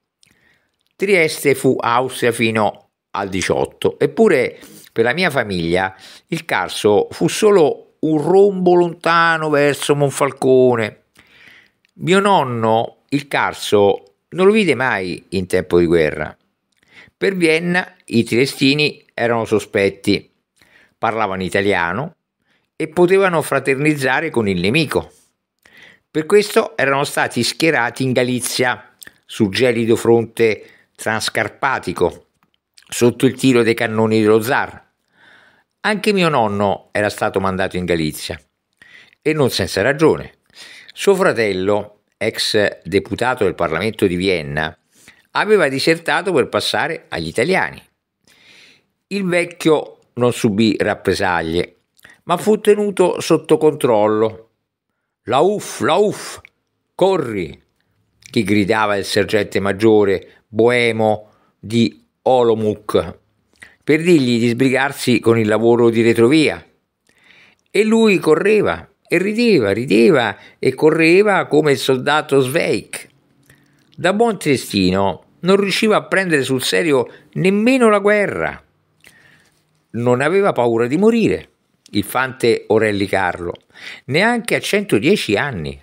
Trieste fu Austria fino al 18, eppure per la mia famiglia il Carso fu solo un rombo lontano verso Monfalcone. Mio nonno, il Carso, non lo vide mai in tempo di guerra. Per Vienna i triestini erano sospetti, parlavano italiano e potevano fraternizzare con il nemico. Per questo erano stati schierati in Galizia, sul gelido fronte transcarpatico, sotto il tiro dei cannoni dello zar. Anche mio nonno era stato mandato in Galizia, e non senza ragione. Suo fratello, ex deputato del Parlamento di Vienna, aveva disertato per passare agli italiani. Il vecchio non subì rappresaglie, ma fu tenuto sotto controllo. La uff, la uff, corri! che gridava il sergente maggiore boemo di Olomouc per dirgli di sbrigarsi con il lavoro di retrovia. E lui correva e rideva, rideva e correva come il soldato Sveik. Da buon triestino non riusciva a prendere sul serio nemmeno la guerra. Non aveva paura di morire, il fante Orelli Carlo, neanche a 110 anni.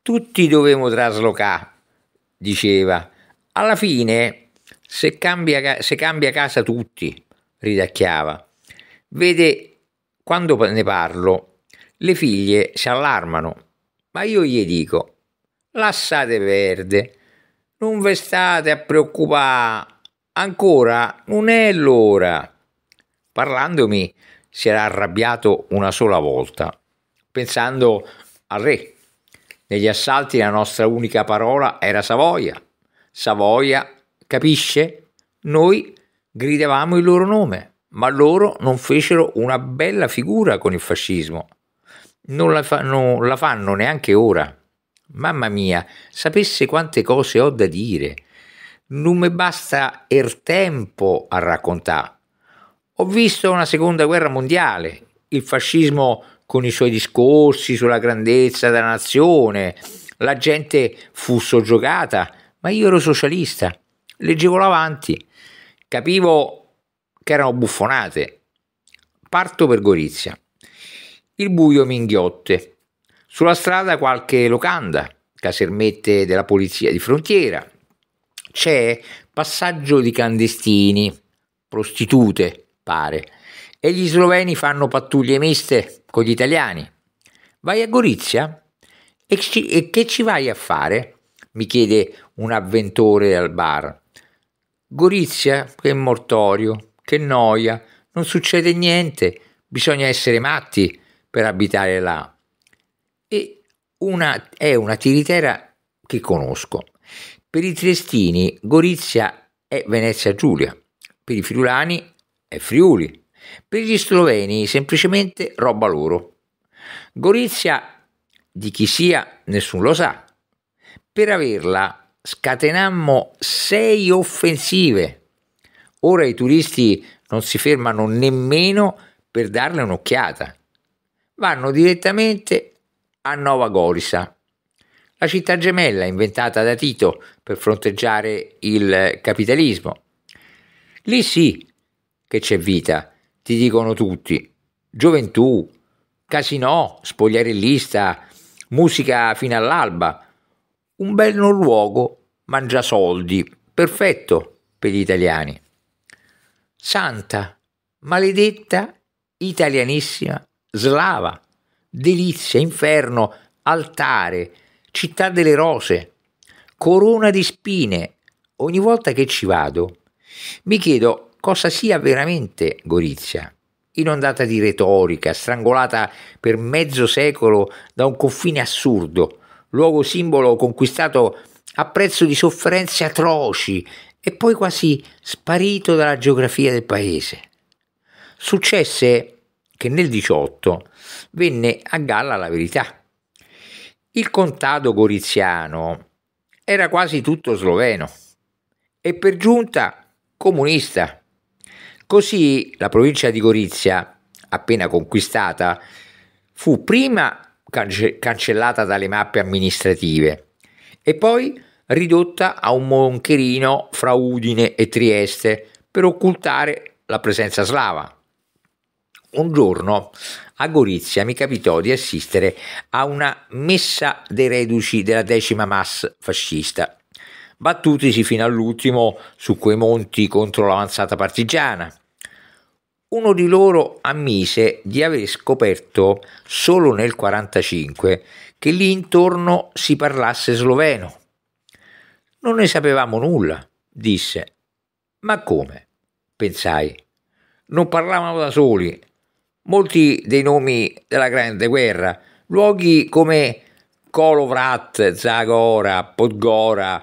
Tutti dovevamo traslocare, diceva. Alla fine se cambia, se cambia casa tutti, ridacchiava. Vede, quando ne parlo, le figlie si allarmano, ma io gli dico, lassate verde, non ve state a preoccupare, ancora non è l'ora. Parlandomi si era arrabbiato una sola volta, pensando al re. Negli assalti la nostra unica parola era Savoia. Savoia Capisce? Noi gridavamo il loro nome, ma loro non fecero una bella figura con il fascismo. Non la, fa, non la fanno neanche ora. Mamma mia, sapesse quante cose ho da dire. Non mi basta il tempo a raccontare. Ho visto una seconda guerra mondiale, il fascismo con i suoi discorsi sulla grandezza della nazione, la gente fu soggiogata, ma io ero socialista leggevo avanti, capivo che erano buffonate. Parto per Gorizia. Il buio mi inghiotte. Sulla strada qualche locanda, casermette della polizia di frontiera. C'è passaggio di clandestini, prostitute, pare. E gli sloveni fanno pattuglie miste con gli italiani. Vai a Gorizia? E, ci, e che ci vai a fare? mi chiede un avventore al bar. Gorizia che mortorio, che noia, non succede niente, bisogna essere matti per abitare là. E una, è una tiritera che conosco. Per i triestini Gorizia è Venezia Giulia, per i friulani è Friuli, per gli sloveni semplicemente roba loro. Gorizia di chi sia nessuno lo sa. Per averla scatenammo sei offensive. Ora i turisti non si fermano nemmeno per darle un'occhiata. Vanno direttamente a Nova Gorisa, la città gemella inventata da Tito per fronteggiare il capitalismo. Lì sì che c'è vita, ti dicono tutti. Gioventù, casino, spogliarellista, musica fino all'alba, un bel luogo mangia soldi, perfetto per gli italiani. Santa, maledetta, italianissima, slava, delizia, inferno, altare, città delle rose, corona di spine. Ogni volta che ci vado mi chiedo cosa sia veramente Gorizia, inondata di retorica, strangolata per mezzo secolo da un confine assurdo luogo simbolo conquistato a prezzo di sofferenze atroci e poi quasi sparito dalla geografia del paese. Successe che nel 18 venne a galla la verità. Il contado goriziano era quasi tutto sloveno e per giunta comunista. Così la provincia di Gorizia, appena conquistata, fu prima cance- cancellata dalle mappe amministrative e poi ridotta a un moncherino fra Udine e Trieste per occultare la presenza slava. Un giorno a Gorizia mi capitò di assistere a una messa dei reduci della decima mass fascista, battutisi fino all'ultimo su quei monti contro l'avanzata partigiana. Uno di loro ammise di aver scoperto solo nel 1945 che lì intorno si parlasse sloveno. Non ne sapevamo nulla, disse. Ma come? pensai. Non parlavano da soli. Molti dei nomi della Grande Guerra, luoghi come Kolovrat, Zagora, Podgora,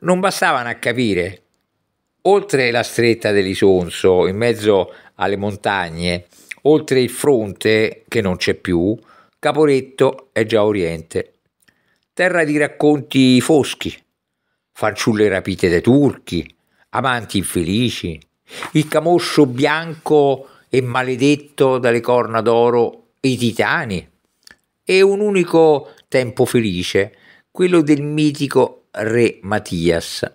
non bastavano a capire oltre la stretta dell'Isonso, in mezzo alle montagne, oltre il fronte che non c'è più, Caporetto è già oriente. Terra di racconti foschi, fanciulle rapite dai turchi, amanti infelici, il camoscio bianco e maledetto dalle corna d'oro e i titani, e un unico tempo felice, quello del mitico re Mattias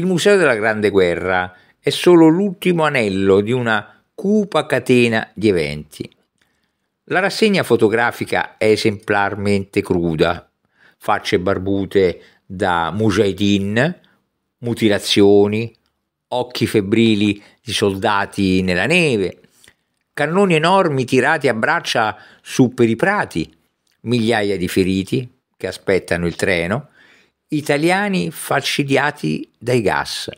il Museo della Grande Guerra è solo l'ultimo anello di una cupa catena di eventi. La rassegna fotografica è esemplarmente cruda, facce barbute da mujahideen, mutilazioni, occhi febbrili di soldati nella neve, cannoni enormi tirati a braccia su per i prati, migliaia di feriti che aspettano il treno, italiani falcidiati dai gas.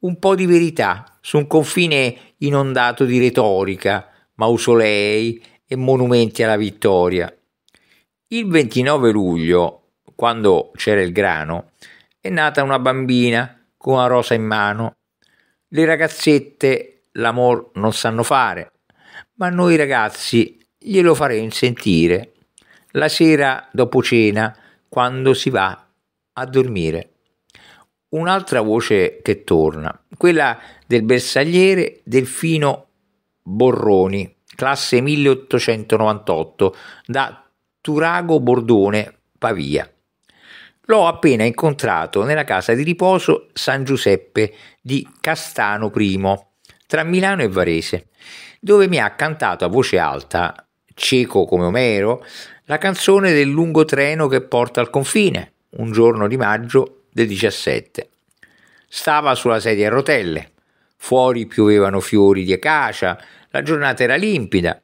Un po' di verità su un confine inondato di retorica, mausolei e monumenti alla vittoria. Il 29 luglio, quando c'era il grano, è nata una bambina con una rosa in mano. Le ragazzette l'amor non sanno fare, ma noi ragazzi glielo faremo sentire. La sera dopo cena, quando si va a dormire. Un'altra voce che torna, quella del bersagliere Delfino Borroni, classe 1898, da Turago Bordone, Pavia. L'ho appena incontrato nella casa di riposo San Giuseppe di Castano I, tra Milano e Varese, dove mi ha cantato a voce alta, cieco come Omero, la canzone del lungo treno che porta al confine, un giorno di maggio del 17. Stava sulla sedia a rotelle, fuori piovevano fiori di acacia, la giornata era limpida,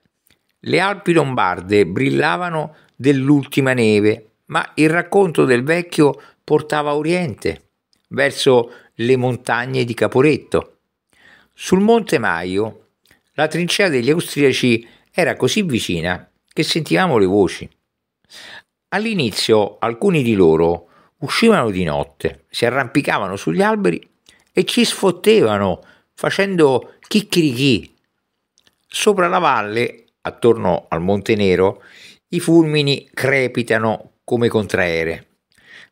le Alpi lombarde brillavano dell'ultima neve, ma il racconto del vecchio portava a oriente, verso le montagne di Caporetto. Sul Monte Maio la trincea degli austriaci era così vicina che sentivamo le voci. All'inizio alcuni di loro uscivano di notte, si arrampicavano sugli alberi e ci sfottevano facendo chicchirichì. Sopra la valle, attorno al Monte Nero, i fulmini crepitano come contraere.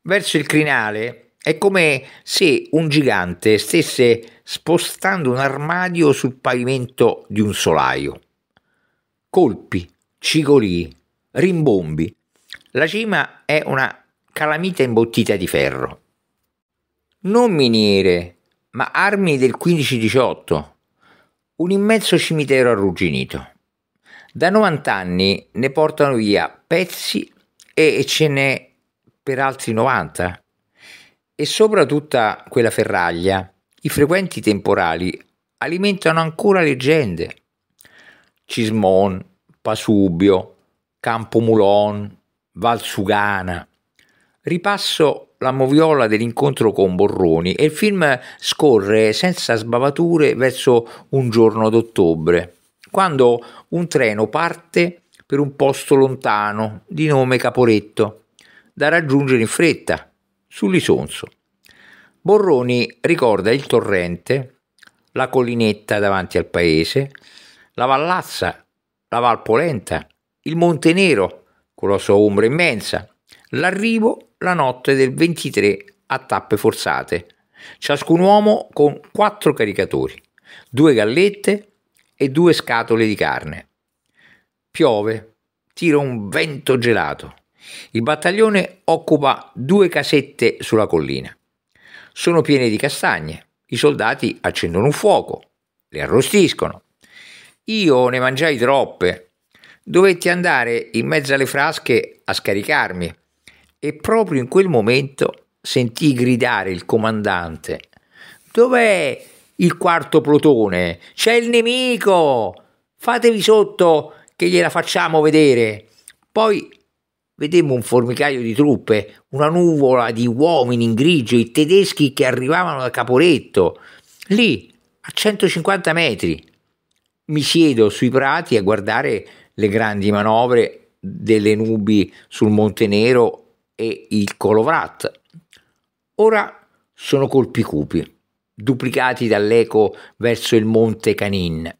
Verso il crinale è come se un gigante stesse spostando un armadio sul pavimento di un solaio. Colpi, cigolii, rimbombi la cima è una calamita imbottita di ferro. Non miniere, ma armi del 15-18. Un immenso cimitero arrugginito. Da 90 anni ne portano via pezzi e ce n'è per altri 90. E sopra tutta quella ferraglia, i frequenti temporali alimentano ancora leggende. Cismon, Pasubio, Campo Mulon, valsugana. Ripasso la moviola dell'incontro con Borroni e il film scorre senza sbavature verso un giorno d'ottobre, quando un treno parte per un posto lontano di nome Caporetto, da raggiungere in fretta, sull'Isonzo. Borroni ricorda il torrente, la collinetta davanti al paese, la vallazza, la Valpolenta, il Monte Nero con la sua ombra immensa, l'arrivo la notte del 23 a tappe forzate, ciascun uomo con quattro caricatori, due gallette e due scatole di carne. Piove, tira un vento gelato. Il battaglione occupa due casette sulla collina. Sono piene di castagne. I soldati accendono un fuoco, le arrostiscono. Io ne mangiai troppe Dovetti andare in mezzo alle frasche a scaricarmi e proprio in quel momento sentii gridare il comandante. Dov'è il quarto plotone? C'è il nemico! Fatevi sotto che gliela facciamo vedere. Poi vedemmo un formicaio di truppe, una nuvola di uomini in grigio, i tedeschi che arrivavano da Caporetto, lì a 150 metri. Mi siedo sui prati a guardare le grandi manovre delle nubi sul Montenero e il Colovrat. Ora sono colpi cupi, duplicati dall'eco verso il Monte Canin.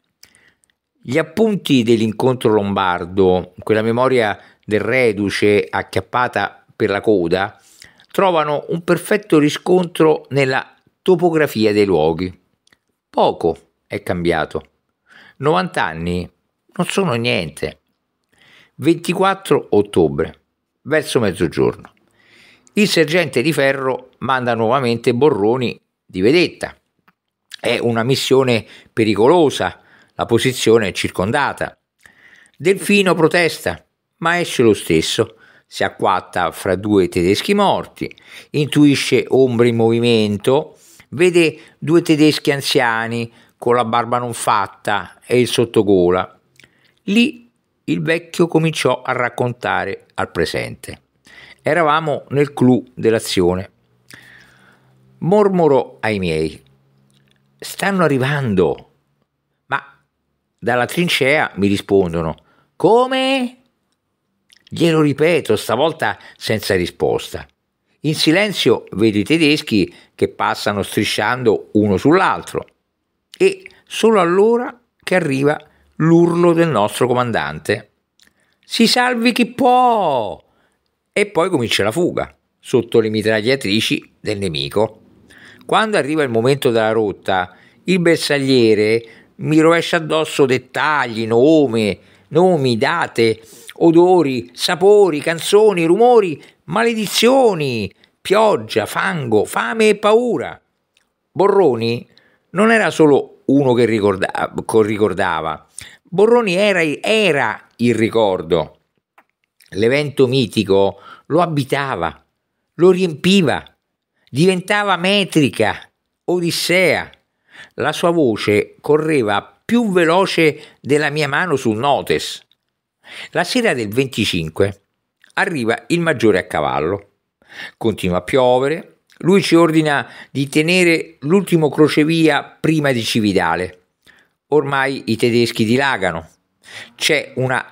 Gli appunti dell'incontro lombardo, quella memoria del reduce acchiappata per la coda, trovano un perfetto riscontro nella topografia dei luoghi. Poco è cambiato. 90 anni non sono niente. 24 ottobre, verso mezzogiorno. Il sergente di ferro manda nuovamente Borroni di vedetta. È una missione pericolosa, la posizione è circondata. Delfino protesta, ma esce lo stesso. Si acquatta fra due tedeschi morti, intuisce ombre in movimento, vede due tedeschi anziani con la barba non fatta e il sottogola. Lì il vecchio cominciò a raccontare al presente. Eravamo nel clou dell'azione. Mormorò ai miei. Stanno arrivando. Ma dalla trincea mi rispondono. Come? Glielo ripeto, stavolta senza risposta. In silenzio vedo i tedeschi che passano strisciando uno sull'altro. E solo allora che arriva il l'urlo del nostro comandante. Si salvi chi può! E poi comincia la fuga sotto le mitragliatrici del nemico. Quando arriva il momento della rotta, il bersagliere mi rovescia addosso dettagli, nome, nomi, date, odori, sapori, canzoni, rumori, maledizioni, pioggia, fango, fame e paura. Borroni non era solo uno che ricordava, ricordava, Borroni era, era il ricordo, l'evento mitico lo abitava, lo riempiva, diventava metrica, odissea. La sua voce correva più veloce della mia mano sul notes. La sera del 25 arriva il maggiore a cavallo. Continua a piovere. Lui ci ordina di tenere l'ultimo crocevia prima di Cividale ormai i tedeschi dilagano, c'è una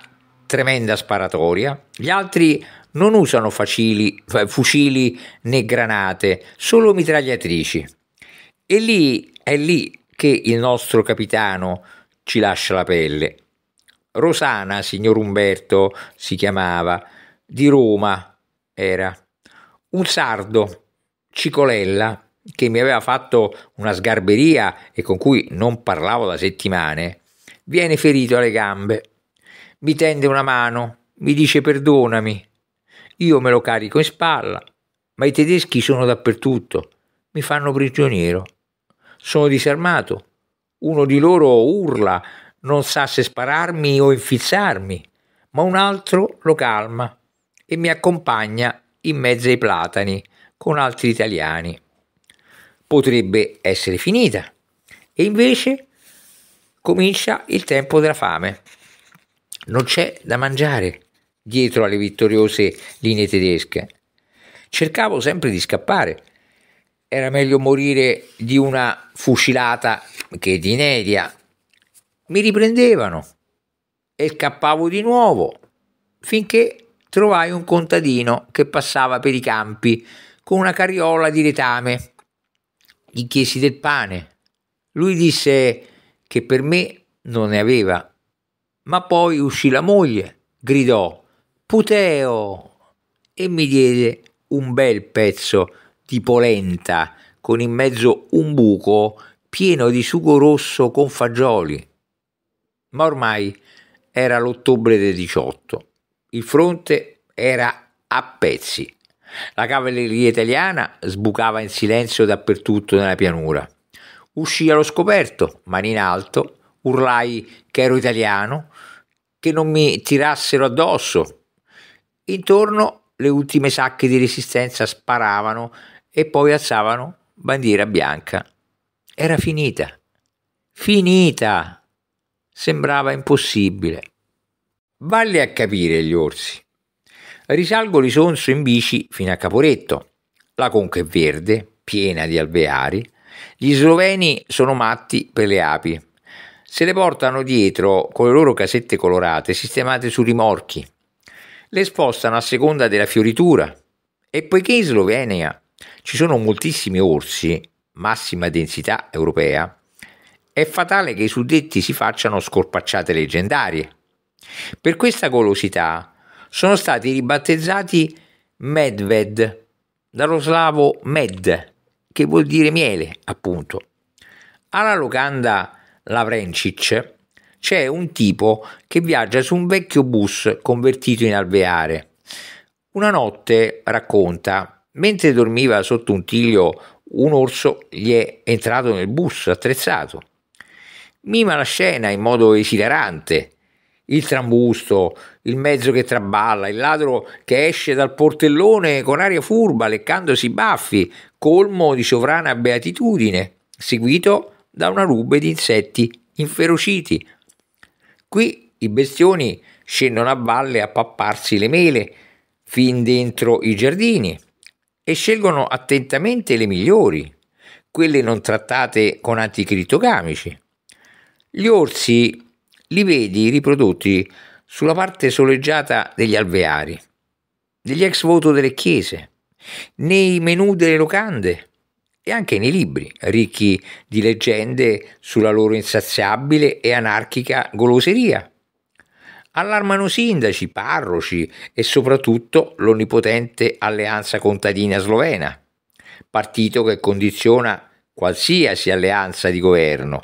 tremenda sparatoria, gli altri non usano facili, fucili né granate, solo mitragliatrici. E lì è lì che il nostro capitano ci lascia la pelle. Rosana, signor Umberto si chiamava, di Roma era, un sardo, Cicolella, che mi aveva fatto una sgarberia e con cui non parlavo da settimane, viene ferito alle gambe. Mi tende una mano, mi dice perdonami. Io me lo carico in spalla, ma i tedeschi sono dappertutto, mi fanno prigioniero. Sono disarmato. Uno di loro urla, non sa se spararmi o infizzarmi, ma un altro lo calma e mi accompagna in mezzo ai platani con altri italiani potrebbe essere finita e invece comincia il tempo della fame. Non c'è da mangiare dietro alle vittoriose linee tedesche. Cercavo sempre di scappare. Era meglio morire di una fucilata che di inedia. Mi riprendevano e scappavo di nuovo finché trovai un contadino che passava per i campi con una carriola di letame gli chiesi del pane. Lui disse che per me non ne aveva. Ma poi uscì la moglie, gridò Puteo e mi diede un bel pezzo di polenta con in mezzo un buco pieno di sugo rosso con fagioli. Ma ormai era l'ottobre del 18. Il fronte era a pezzi. La cavalleria italiana sbucava in silenzio dappertutto nella pianura. Uscì allo scoperto, mani in alto, urlai che ero italiano, che non mi tirassero addosso. Intorno le ultime sacche di resistenza sparavano e poi alzavano bandiera bianca. Era finita. Finita! Sembrava impossibile. Valli a capire gli orsi. Risalgo risonso in bici fino a Caporetto. La conca è verde, piena di alveari. Gli sloveni sono matti per le api. Se le portano dietro con le loro casette colorate sistemate su rimorchi. Le spostano a seconda della fioritura. E poiché in Slovenia ci sono moltissimi orsi, massima densità europea, è fatale che i suddetti si facciano scorpacciate leggendarie. Per questa golosità sono stati ribattezzati Medved, dallo slavo Med, che vuol dire miele, appunto. Alla locanda Lavrencic c'è un tipo che viaggia su un vecchio bus convertito in alveare. Una notte, racconta, mentre dormiva sotto un tiglio, un orso gli è entrato nel bus attrezzato. Mima la scena in modo esilarante, il trambusto, il mezzo che traballa, il ladro che esce dal portellone con aria furba, leccandosi i baffi, colmo di sovrana beatitudine, seguito da una rube di insetti inferociti. Qui i bestioni scendono a valle a papparsi le mele fin dentro i giardini e scelgono attentamente le migliori, quelle non trattate con anticrittogamici. Gli orsi li vedi riprodotti sulla parte soleggiata degli alveari, negli ex voto delle chiese, nei menù delle locande e anche nei libri, ricchi di leggende sulla loro insaziabile e anarchica goloseria. Allarmano sindaci, parroci e soprattutto l'onnipotente alleanza contadina slovena, partito che condiziona qualsiasi alleanza di governo.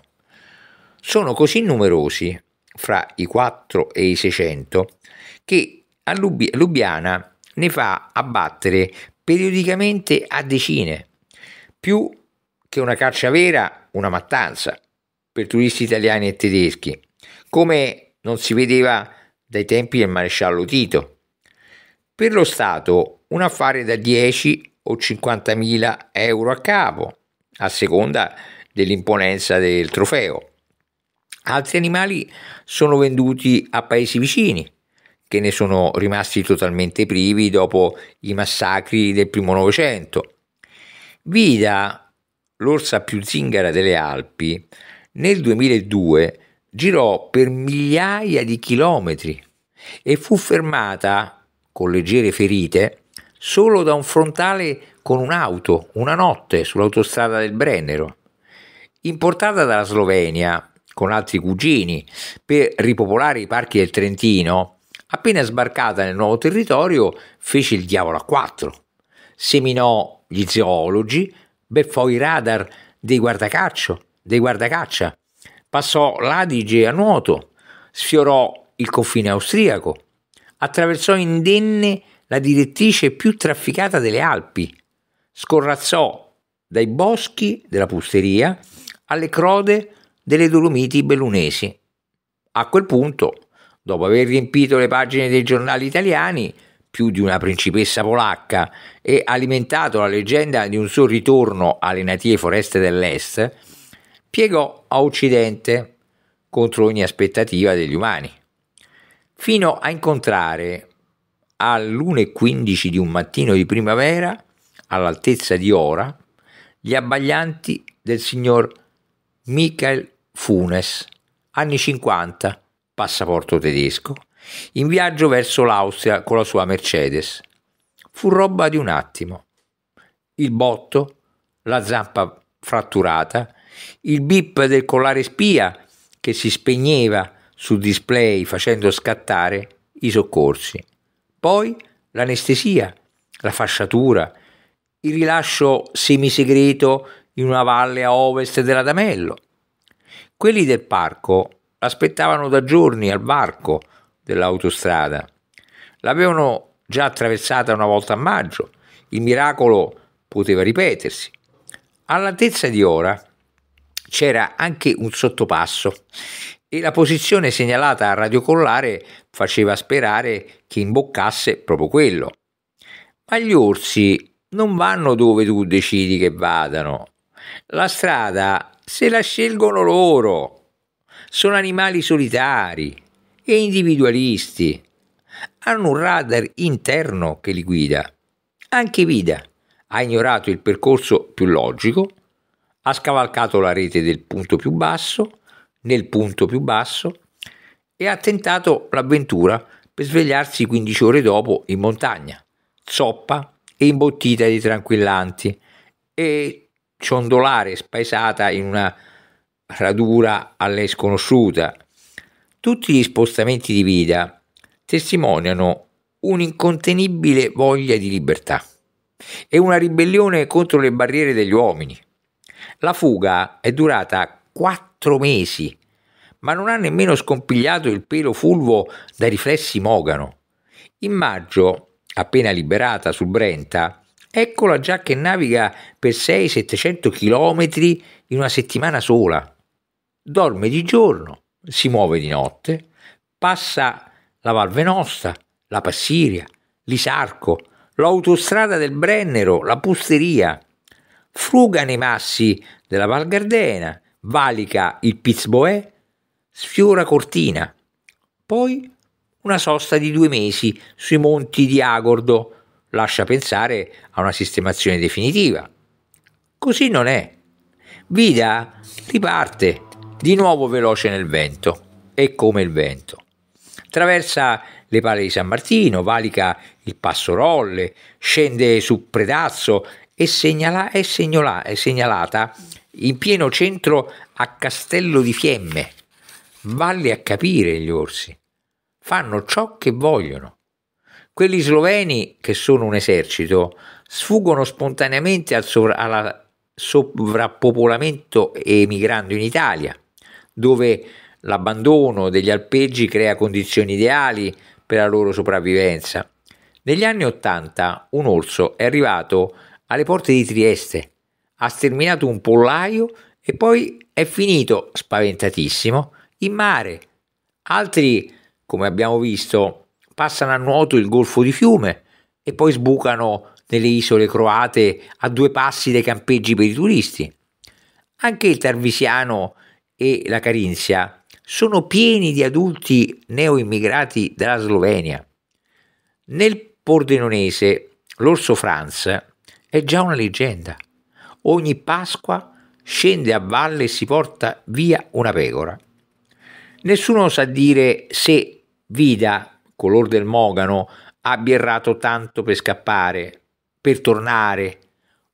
Sono così numerosi fra i 4 e i 600 che a Lubiana ne fa abbattere periodicamente a decine, più che una caccia vera, una mattanza per turisti italiani e tedeschi, come non si vedeva dai tempi del maresciallo Tito. Per lo Stato un affare da 10 o 50 mila euro a capo, a seconda dell'imponenza del trofeo. Altri animali sono venduti a paesi vicini, che ne sono rimasti totalmente privi dopo i massacri del primo Novecento. Vida, l'orsa più zingara delle Alpi, nel 2002 girò per migliaia di chilometri e fu fermata con leggere ferite solo da un frontale con un'auto una notte sull'autostrada del Brennero. Importata dalla Slovenia con altri cugini per ripopolare i parchi del Trentino, appena sbarcata nel nuovo territorio fece il diavolo a quattro. Seminò gli zoologi, beffò i radar dei guardacaccio, dei guardacaccia, passò l'Adige a nuoto, sfiorò il confine austriaco, attraversò indenne la direttrice più trafficata delle Alpi, scorrazzò dai boschi della Pusteria alle crode delle Dolomiti bellunesi. A quel punto, dopo aver riempito le pagine dei giornali italiani, più di una principessa polacca, e alimentato la leggenda di un suo ritorno alle native foreste dell'Est, piegò a Occidente contro ogni aspettativa degli umani, fino a incontrare all'1.15 di un mattino di primavera, all'altezza di Ora, gli abbaglianti del signor Michael Funes, anni 50, passaporto tedesco, in viaggio verso l'Austria con la sua Mercedes. Fu roba di un attimo. Il botto, la zampa fratturata, il bip del collare spia che si spegneva sul display facendo scattare i soccorsi. Poi l'anestesia, la fasciatura, il rilascio semisegreto in una valle a ovest dell'Adamello quelli del parco aspettavano da giorni al varco dell'autostrada. L'avevano già attraversata una volta a maggio. Il miracolo poteva ripetersi. All'altezza di ora c'era anche un sottopasso e la posizione segnalata a radiocollare faceva sperare che imboccasse proprio quello. Ma gli orsi non vanno dove tu decidi che vadano. La strada se la scelgono loro. Sono animali solitari e individualisti. Hanno un radar interno che li guida. Anche Vida ha ignorato il percorso più logico, ha scavalcato la rete del punto più basso, nel punto più basso, e ha tentato l'avventura per svegliarsi 15 ore dopo in montagna, zoppa e imbottita di tranquillanti, e ciondolare spesata in una radura a lei sconosciuta. Tutti gli spostamenti di vita testimoniano un'incontenibile voglia di libertà e una ribellione contro le barriere degli uomini. La fuga è durata quattro mesi, ma non ha nemmeno scompigliato il pelo fulvo dai riflessi mogano. In maggio, appena liberata su Brenta, Eccola già che naviga per 6-700 km in una settimana sola. Dorme di giorno, si muove di notte, passa la Val Venosta, la Passiria, l'Isarco, l'autostrada del Brennero, la Pusteria, fruga nei massi della Val Gardena, valica il Pizboè, sfiora Cortina, poi una sosta di due mesi sui monti di Agordo, lascia pensare a una sistemazione definitiva. Così non è. Vida riparte, di nuovo veloce nel vento, e come il vento. Traversa le pale di San Martino, valica il Passo Rolle, scende su Predazzo e segnala, è, segnala, è segnalata in pieno centro a Castello di Fiemme. Valli a capire gli orsi. Fanno ciò che vogliono. Quelli sloveni, che sono un esercito, sfuggono spontaneamente al sovra- sovrappopolamento emigrando in Italia, dove l'abbandono degli alpeggi crea condizioni ideali per la loro sopravvivenza. Negli anni Ottanta un orso è arrivato alle porte di Trieste, ha sterminato un pollaio e poi è finito, spaventatissimo, in mare. Altri, come abbiamo visto, passano a nuoto il golfo di Fiume e poi sbucano nelle isole croate a due passi dai campeggi per i turisti. Anche il Tarvisiano e la Carinzia sono pieni di adulti neoimmigrati dalla Slovenia. Nel Pordenonese l'orso Franz è già una leggenda. Ogni Pasqua scende a valle e si porta via una pecora. Nessuno sa dire se Vida color del mogano, abbia errato tanto per scappare, per tornare,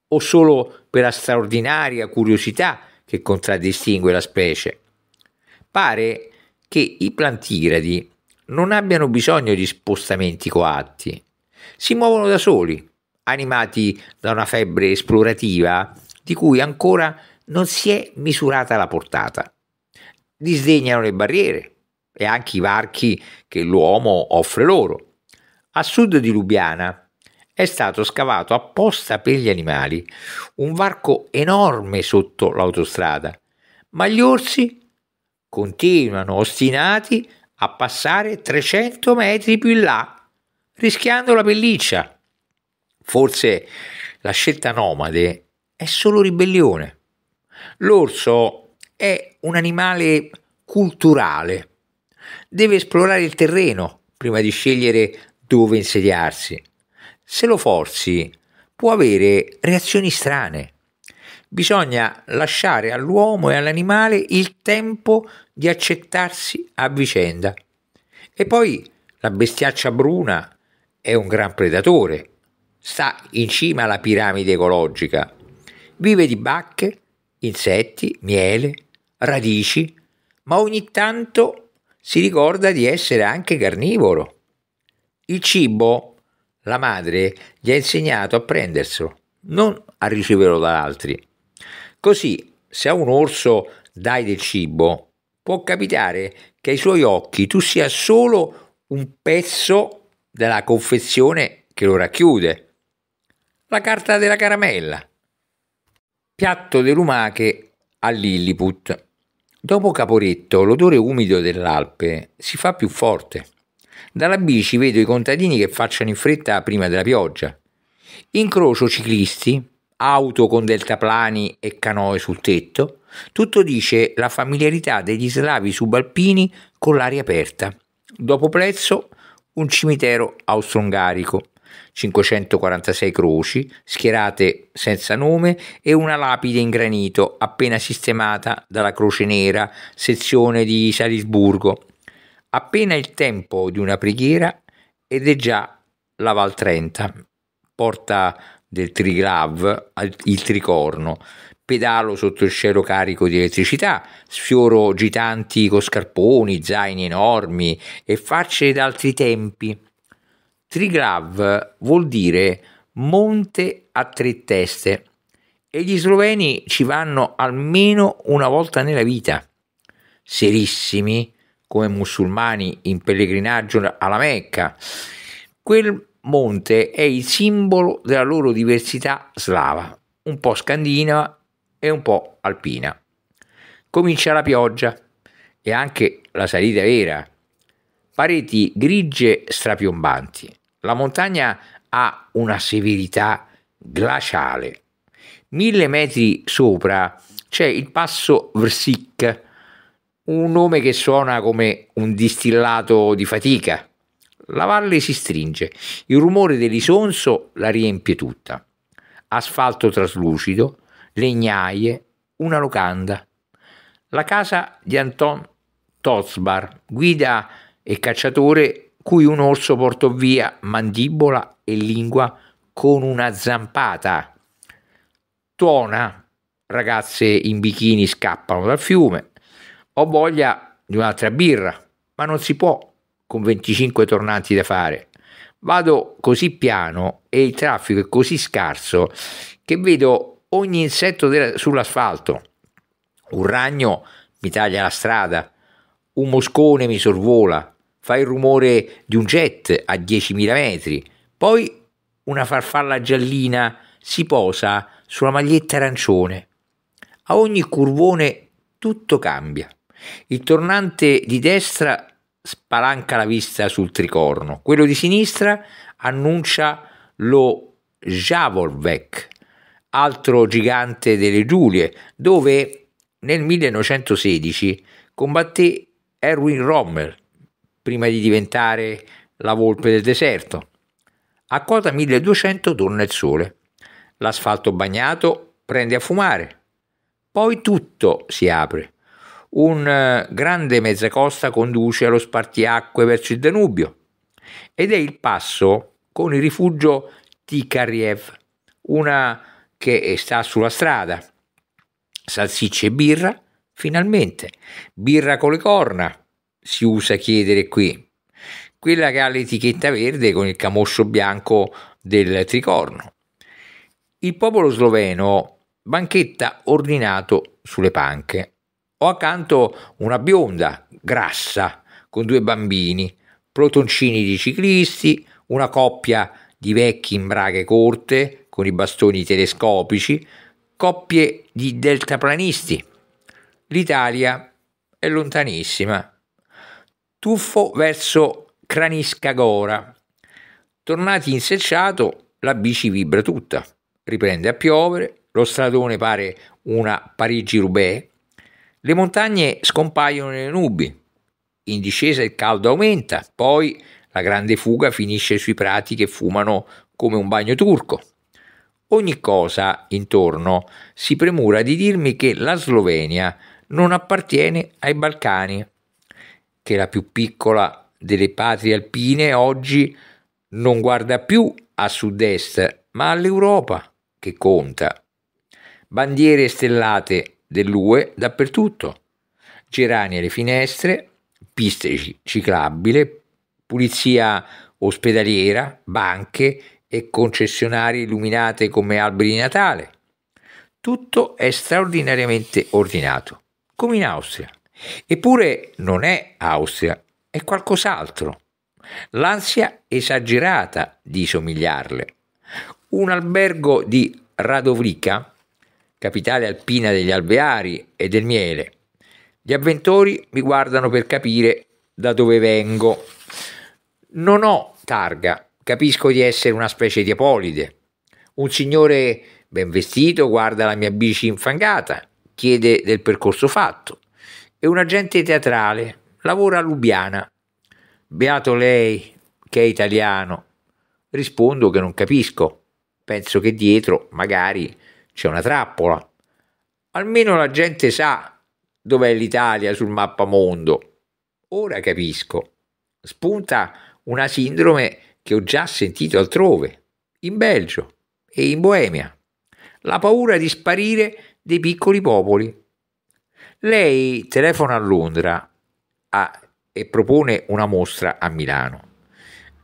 o solo per la straordinaria curiosità che contraddistingue la specie. Pare che i plantigradi non abbiano bisogno di spostamenti coatti, si muovono da soli, animati da una febbre esplorativa di cui ancora non si è misurata la portata. Disdegnano le barriere, e anche i varchi che l'uomo offre loro. A sud di Lubiana è stato scavato apposta per gli animali, un varco enorme sotto l'autostrada, ma gli orsi continuano ostinati a passare 300 metri più in là, rischiando la pelliccia. Forse la scelta nomade è solo ribellione. L'orso è un animale culturale deve esplorare il terreno prima di scegliere dove insediarsi. Se lo forzi, può avere reazioni strane. Bisogna lasciare all'uomo e all'animale il tempo di accettarsi a vicenda. E poi la bestiaccia bruna è un gran predatore, sta in cima alla piramide ecologica, vive di bacche, insetti, miele, radici, ma ogni tanto si ricorda di essere anche carnivoro. Il cibo, la madre, gli ha insegnato a prenderselo, non a riceverlo da altri. Così, se a un orso dai del cibo, può capitare che ai suoi occhi tu sia solo un pezzo della confezione che lo racchiude. La carta della caramella. Piatto de lumache a Lilliput. Dopo Caporetto l'odore umido dell'Alpe si fa più forte. Dalla bici vedo i contadini che facciano in fretta prima della pioggia. Incrocio ciclisti, auto con deltaplani e canoe sul tetto. Tutto dice la familiarità degli slavi subalpini con l'aria aperta. Dopo Plezzo, un cimitero austro-ungarico 546 croci, schierate senza nome, e una lapide in granito appena sistemata dalla Croce Nera, sezione di Salisburgo. Appena il tempo di una preghiera ed è già la Val Trenta, porta del Triglav, il tricorno, pedalo sotto il cielo carico di elettricità, sfioro gitanti con scarponi, zaini enormi e facce d'altri tempi Triglav vuol dire monte a tre teste e gli sloveni ci vanno almeno una volta nella vita, serissimi come musulmani in pellegrinaggio alla Mecca. Quel monte è il simbolo della loro diversità slava, un po' scandinava e un po' alpina. Comincia la pioggia e anche la salita vera, pareti grigie strapiombanti la montagna ha una severità glaciale. Mille metri sopra c'è il passo Vrsic, un nome che suona come un distillato di fatica. La valle si stringe, il rumore dell'isonzo la riempie tutta. Asfalto traslucido, legnaie, una locanda. La casa di Anton Totsbar, guida e cacciatore cui un orso portò via mandibola e lingua con una zampata. Tuona, ragazze in bikini scappano dal fiume, ho voglia di un'altra birra, ma non si può con 25 tornanti da fare. Vado così piano e il traffico è così scarso che vedo ogni insetto della, sull'asfalto. Un ragno mi taglia la strada, un moscone mi sorvola, fa il rumore di un jet a 10.000 metri, poi una farfalla giallina si posa sulla maglietta arancione. A ogni curvone tutto cambia. Il tornante di destra spalanca la vista sul tricorno, quello di sinistra annuncia lo Javorvec, altro gigante delle Giulie, dove nel 1916 combatté Erwin Rommel, prima di diventare la volpe del deserto. A quota 1200 torna il sole. L'asfalto bagnato prende a fumare. Poi tutto si apre. Un eh, grande mezzacosta conduce allo spartiacque verso il Danubio ed è il passo con il rifugio Tikariev, una che sta sulla strada. Salsicce e birra, finalmente. Birra con le corna, si usa chiedere qui, quella che ha l'etichetta verde con il camoscio bianco del tricorno. Il popolo sloveno banchetta ordinato sulle panche. Ho accanto una bionda, grassa, con due bambini, protoncini di ciclisti, una coppia di vecchi in braghe corte con i bastoni telescopici, coppie di deltaplanisti. L'Italia è lontanissima tuffo verso Craniscagora. Tornati in selciato, la bici vibra tutta, riprende a piovere, lo stradone pare una Parigi-Roubaix, le montagne scompaiono nelle nubi, in discesa il caldo aumenta, poi la grande fuga finisce sui prati che fumano come un bagno turco. Ogni cosa intorno si premura di dirmi che la Slovenia non appartiene ai Balcani che è la più piccola delle patrie alpine, oggi non guarda più a sud-est, ma all'Europa che conta. Bandiere stellate dell'UE dappertutto, gerani alle finestre, piste ciclabili, pulizia ospedaliera, banche e concessionari illuminate come alberi di Natale. Tutto è straordinariamente ordinato, come in Austria. Eppure non è Austria, è qualcos'altro. L'ansia esagerata di somigliarle. Un albergo di Radovlica, capitale alpina degli alveari e del miele. Gli avventori mi guardano per capire da dove vengo. Non ho targa, capisco di essere una specie di apolide. Un signore ben vestito guarda la mia bici infangata, chiede del percorso fatto. È un agente teatrale, lavora a Lubiana. Beato lei, che è italiano. Rispondo che non capisco. Penso che dietro, magari, c'è una trappola. Almeno la gente sa dov'è l'Italia sul mappamondo. Ora capisco. Spunta una sindrome che ho già sentito altrove, in Belgio e in Boemia. La paura di sparire dei piccoli popoli. Lei telefona a Londra a, e propone una mostra a Milano.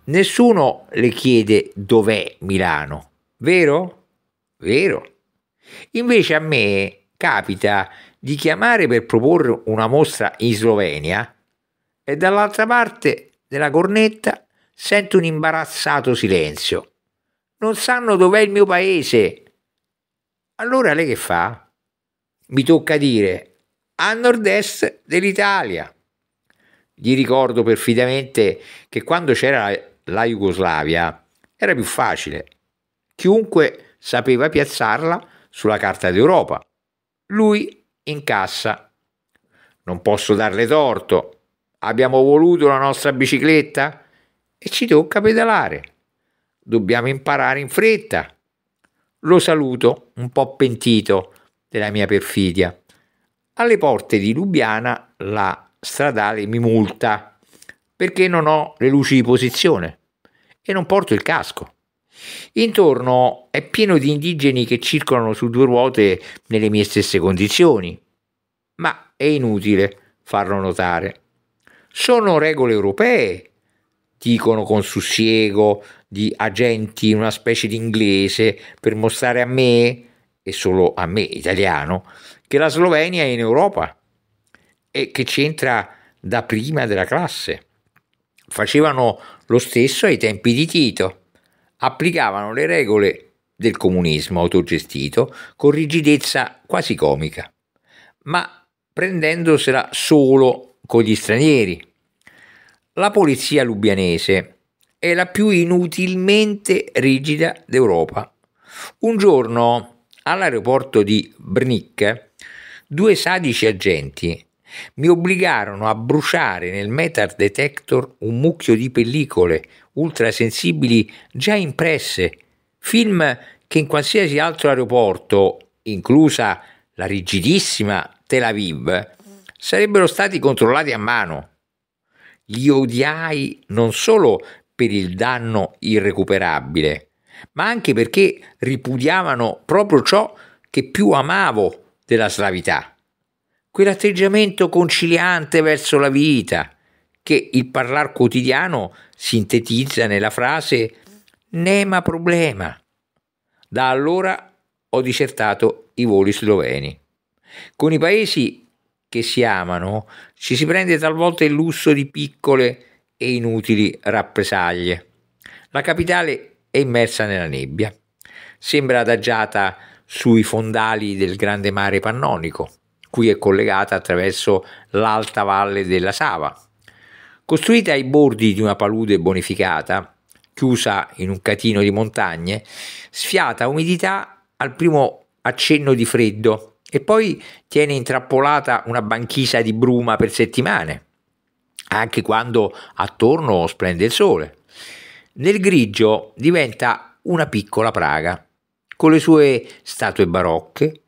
Nessuno le chiede dov'è Milano, vero? Vero. Invece a me capita di chiamare per proporre una mostra in Slovenia e dall'altra parte della cornetta sento un imbarazzato silenzio. Non sanno dov'è il mio paese. Allora lei che fa? Mi tocca dire a nord-est dell'Italia. Gli ricordo perfidamente che quando c'era la Jugoslavia era più facile. Chiunque sapeva piazzarla sulla carta d'Europa. Lui incassa. Non posso darle torto. Abbiamo voluto la nostra bicicletta e ci tocca pedalare. Dobbiamo imparare in fretta. Lo saluto, un po' pentito della mia perfidia alle porte di Lubiana la stradale mi multa perché non ho le luci di posizione e non porto il casco. Intorno è pieno di indigeni che circolano su due ruote nelle mie stesse condizioni, ma è inutile farlo notare. Sono regole europee, dicono con sussiego di agenti in una specie di inglese per mostrare a me, e solo a me italiano, che la Slovenia è in Europa e che c'entra da prima della classe. Facevano lo stesso ai tempi di Tito, applicavano le regole del comunismo autogestito con rigidezza quasi comica, ma prendendosela solo con gli stranieri. La polizia lubianese è la più inutilmente rigida d'Europa. Un giorno all'aeroporto di Brnik Due sadici agenti mi obbligarono a bruciare nel metal detector un mucchio di pellicole ultrasensibili già impresse, film che in qualsiasi altro aeroporto, inclusa la rigidissima Tel Aviv, sarebbero stati controllati a mano. Li odiai non solo per il danno irrecuperabile, ma anche perché ripudiavano proprio ciò che più amavo della slavità, quell'atteggiamento conciliante verso la vita che il parlar quotidiano sintetizza nella frase nema problema. Da allora ho disertato i voli sloveni. Con i paesi che si amano ci si prende talvolta il lusso di piccole e inutili rappresaglie. La capitale è immersa nella nebbia, sembra adagiata sui fondali del grande mare pannonico, cui è collegata attraverso l'alta valle della Sava. Costruita ai bordi di una palude bonificata, chiusa in un catino di montagne, sfiata umidità al primo accenno di freddo e poi tiene intrappolata una banchisa di bruma per settimane, anche quando attorno splende il sole. Nel grigio diventa una piccola Praga con le sue statue barocche,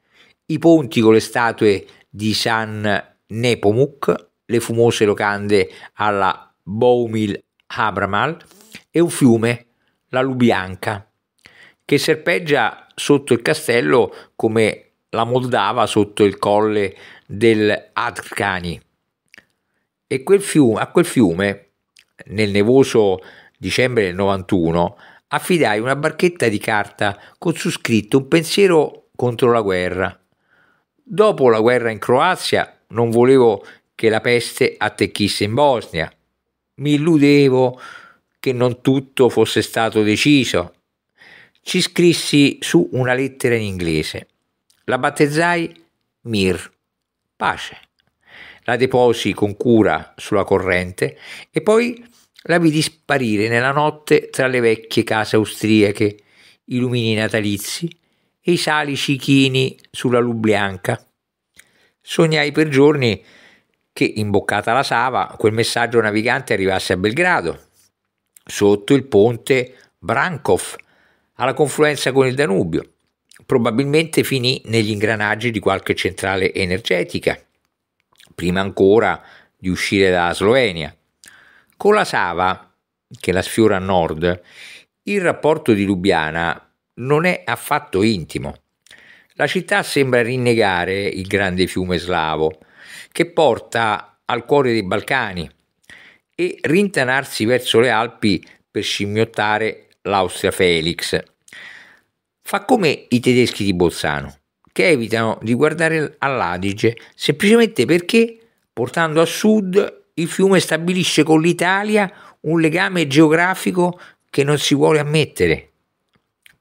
i ponti con le statue di San Nepomuk, le fumose locande alla Boumil Abramal e un fiume, la Lubianca, che serpeggia sotto il castello come la Moldava sotto il colle del Atkani. E quel fiume, a quel fiume, nel nevoso dicembre del 91, affidai una barchetta di carta con su scritto un pensiero contro la guerra. Dopo la guerra in Croazia non volevo che la peste attecchisse in Bosnia. Mi illudevo che non tutto fosse stato deciso. Ci scrissi su una lettera in inglese. La battezzai Mir, pace. La deposi con cura sulla corrente e poi la vidi sparire nella notte tra le vecchie case austriache, i lumini natalizi e i salici chini sulla Lublianca. Sognai per giorni che, imboccata la Sava, quel messaggio navigante arrivasse a Belgrado, sotto il ponte Brankov, alla confluenza con il Danubio. Probabilmente finì negli ingranaggi di qualche centrale energetica, prima ancora di uscire dalla Slovenia. Con la Sava, che la sfiora a nord, il rapporto di Lubiana non è affatto intimo. La città sembra rinnegare il grande fiume slavo, che porta al cuore dei Balcani, e rintanarsi verso le Alpi per scimmiottare l'Austria Felix. Fa come i tedeschi di Bolzano, che evitano di guardare all'Adige semplicemente perché, portando a sud, il fiume stabilisce con l'Italia un legame geografico che non si vuole ammettere.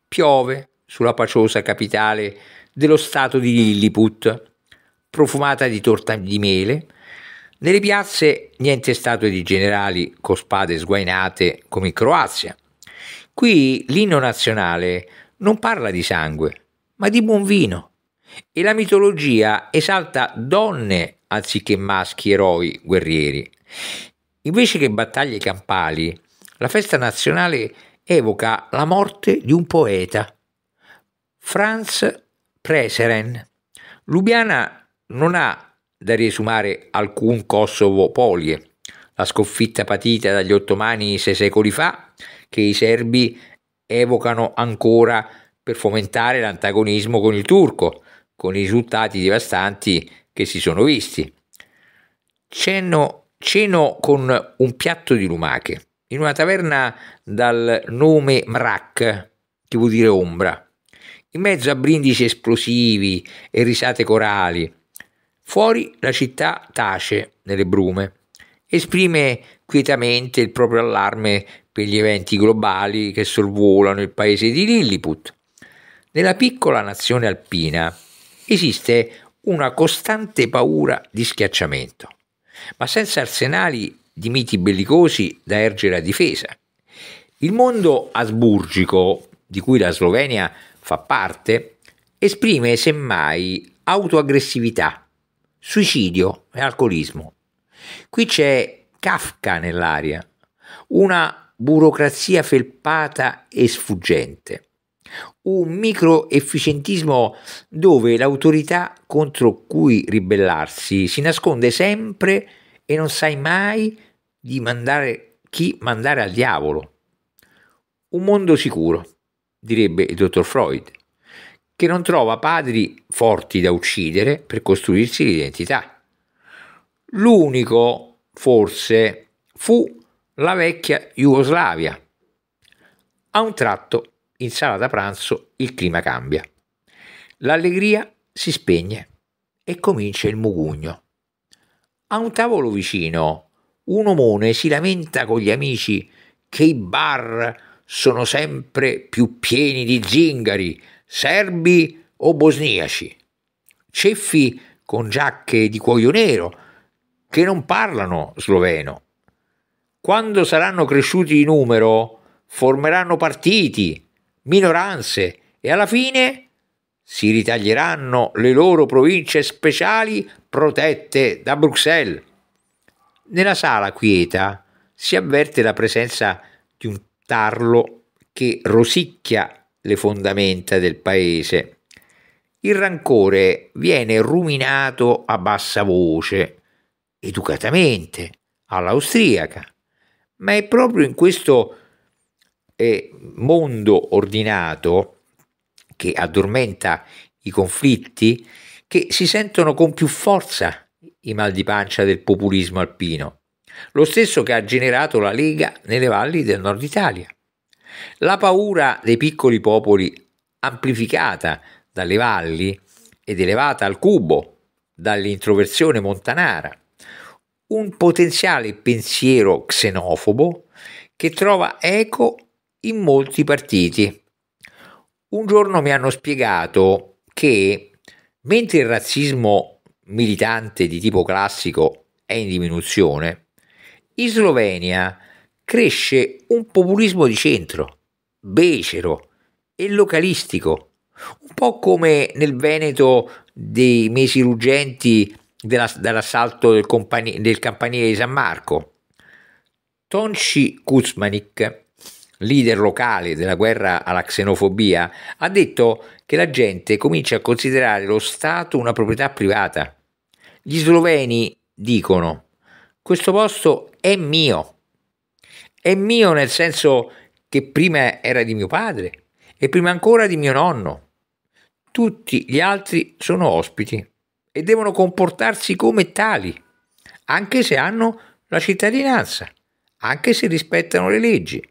Piove sulla paciosa capitale dello stato di Lilliput, profumata di torta di mele, nelle piazze niente statue di generali con spade sguainate come in Croazia. Qui l'inno nazionale non parla di sangue, ma di buon vino e la mitologia esalta donne anziché maschi eroi guerrieri. Invece che battaglie campali, la festa nazionale evoca la morte di un poeta, Franz Preseren. Lubiana non ha da riesumare alcun Kosovo polie, la sconfitta patita dagli ottomani sei secoli fa, che i serbi evocano ancora per fomentare l'antagonismo con il turco, con i risultati devastanti che si sono visti. Ceno, ceno con un piatto di lumache in una taverna dal nome Mrak, che vuol dire ombra, in mezzo a brindici esplosivi e risate corali. Fuori la città tace nelle brume, esprime quietamente il proprio allarme per gli eventi globali che sorvolano il paese di Lilliput. Nella piccola nazione alpina Esiste una costante paura di schiacciamento, ma senza arsenali di miti bellicosi da ergere a difesa. Il mondo asburgico, di cui la Slovenia fa parte, esprime semmai autoaggressività, suicidio e alcolismo. Qui c'è Kafka nell'aria, una burocrazia felpata e sfuggente un microefficientismo dove l'autorità contro cui ribellarsi si nasconde sempre e non sai mai di mandare chi mandare al diavolo. Un mondo sicuro, direbbe il dottor Freud, che non trova padri forti da uccidere per costruirsi l'identità. L'unico, forse, fu la vecchia Jugoslavia. A un tratto in sala da pranzo il clima cambia. L'allegria si spegne e comincia il mugugno. A un tavolo vicino, un omone si lamenta con gli amici che i bar sono sempre più pieni di zingari, serbi o bosniaci. Ceffi con giacche di cuoio nero che non parlano sloveno. Quando saranno cresciuti di numero, formeranno partiti minoranze e alla fine si ritaglieranno le loro province speciali protette da Bruxelles. Nella sala quieta si avverte la presenza di un tarlo che rosicchia le fondamenta del paese. Il rancore viene ruminato a bassa voce, educatamente, all'austriaca, ma è proprio in questo mondo ordinato che addormenta i conflitti, che si sentono con più forza i mal di pancia del populismo alpino, lo stesso che ha generato la Lega nelle valli del nord Italia. La paura dei piccoli popoli, amplificata dalle valli ed elevata al cubo dall'introversione montanara, un potenziale pensiero xenofobo che trova eco in molti partiti. Un giorno mi hanno spiegato che mentre il razzismo militante di tipo classico è in diminuzione, in Slovenia cresce un populismo di centro, becero e localistico, un po' come nel Veneto dei mesi ruggenti della, dall'assalto del, compagni, del campanile di San Marco. Tonci Kuzmanik leader locale della guerra alla xenofobia, ha detto che la gente comincia a considerare lo Stato una proprietà privata. Gli sloveni dicono, questo posto è mio. È mio nel senso che prima era di mio padre e prima ancora di mio nonno. Tutti gli altri sono ospiti e devono comportarsi come tali, anche se hanno la cittadinanza, anche se rispettano le leggi,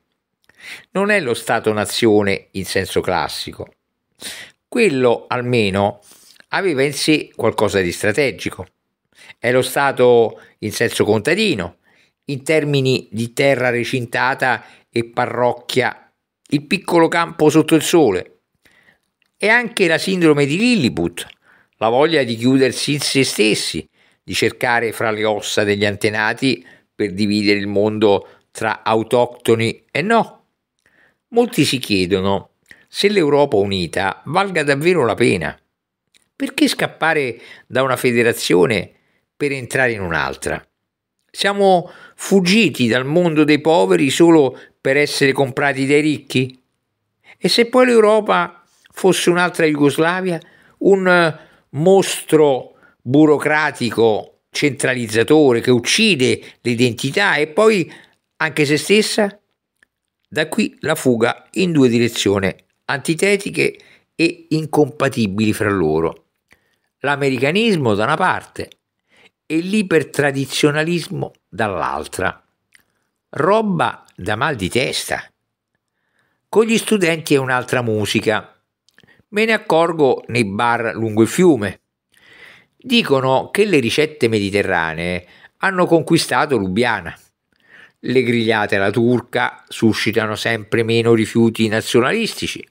non è lo Stato-nazione in senso classico. Quello almeno aveva in sé qualcosa di strategico. È lo Stato in senso contadino, in termini di terra recintata e parrocchia, il piccolo campo sotto il sole. E anche la sindrome di Lilliput, la voglia di chiudersi in se stessi, di cercare fra le ossa degli antenati per dividere il mondo tra autoctoni e no. Molti si chiedono se l'Europa unita valga davvero la pena. Perché scappare da una federazione per entrare in un'altra? Siamo fuggiti dal mondo dei poveri solo per essere comprati dai ricchi? E se poi l'Europa fosse un'altra Jugoslavia, un eh, mostro burocratico centralizzatore che uccide l'identità e poi anche se stessa? Da qui la fuga in due direzioni antitetiche e incompatibili fra loro. L'americanismo da una parte e l'ipertradizionalismo dall'altra. Roba da mal di testa. Con gli studenti è un'altra musica. Me ne accorgo nei bar lungo il fiume. Dicono che le ricette mediterranee hanno conquistato Lubiana. Le grigliate alla turca suscitano sempre meno rifiuti nazionalistici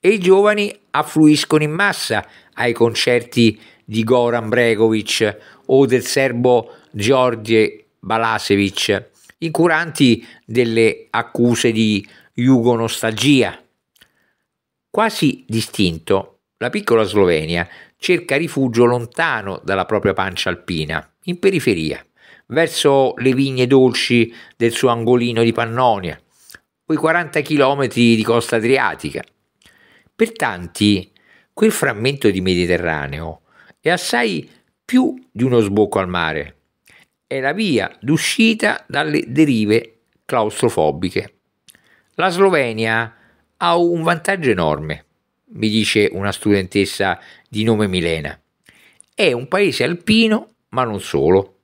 e i giovani affluiscono in massa ai concerti di Goran Bregovic o del serbo George Balasevic, incuranti delle accuse di jugonostalgia. Quasi distinto, la piccola Slovenia cerca rifugio lontano dalla propria pancia alpina, in periferia verso le vigne dolci del suo angolino di Pannonia, quei 40 km di costa adriatica. Per tanti, quel frammento di Mediterraneo è assai più di uno sbocco al mare, è la via d'uscita dalle derive claustrofobiche. La Slovenia ha un vantaggio enorme, mi dice una studentessa di nome Milena. È un paese alpino, ma non solo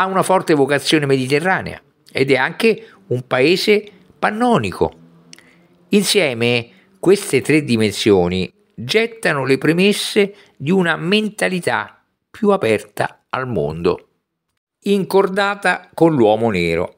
ha una forte vocazione mediterranea ed è anche un paese pannonico. Insieme queste tre dimensioni gettano le premesse di una mentalità più aperta al mondo, incordata con l'uomo nero.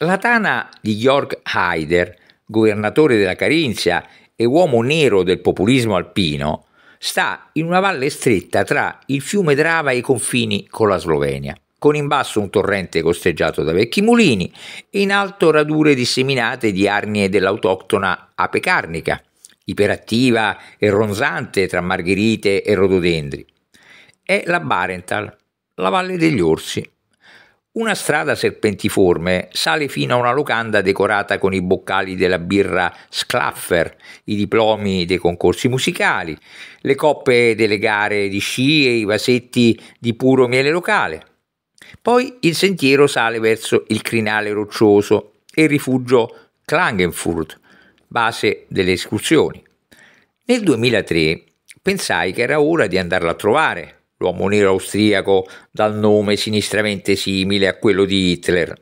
La tana di Georg Haider, governatore della Carinzia e uomo nero del populismo alpino, sta in una valle stretta tra il fiume Drava e i confini con la Slovenia con in basso un torrente costeggiato da vecchi mulini, in alto radure disseminate di arnie dell'autoctona ape carnica, iperattiva e ronzante tra margherite e rododendri. È la Barental, la Valle degli Orsi. Una strada serpentiforme sale fino a una locanda decorata con i boccali della birra Sclaffer, i diplomi dei concorsi musicali, le coppe delle gare di sci e i vasetti di puro miele locale. Poi il sentiero sale verso il crinale roccioso e il rifugio Klagenfurt, base delle escursioni. Nel 2003 pensai che era ora di andarlo a trovare, l'uomo nero austriaco dal nome sinistramente simile a quello di Hitler.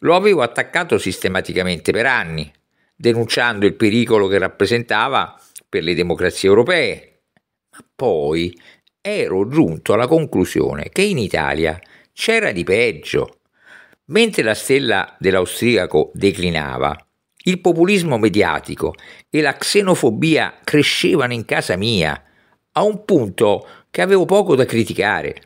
Lo avevo attaccato sistematicamente per anni, denunciando il pericolo che rappresentava per le democrazie europee. Ma poi ero giunto alla conclusione che in Italia c'era di peggio. Mentre la stella dell'austriaco declinava, il populismo mediatico e la xenofobia crescevano in casa mia, a un punto che avevo poco da criticare.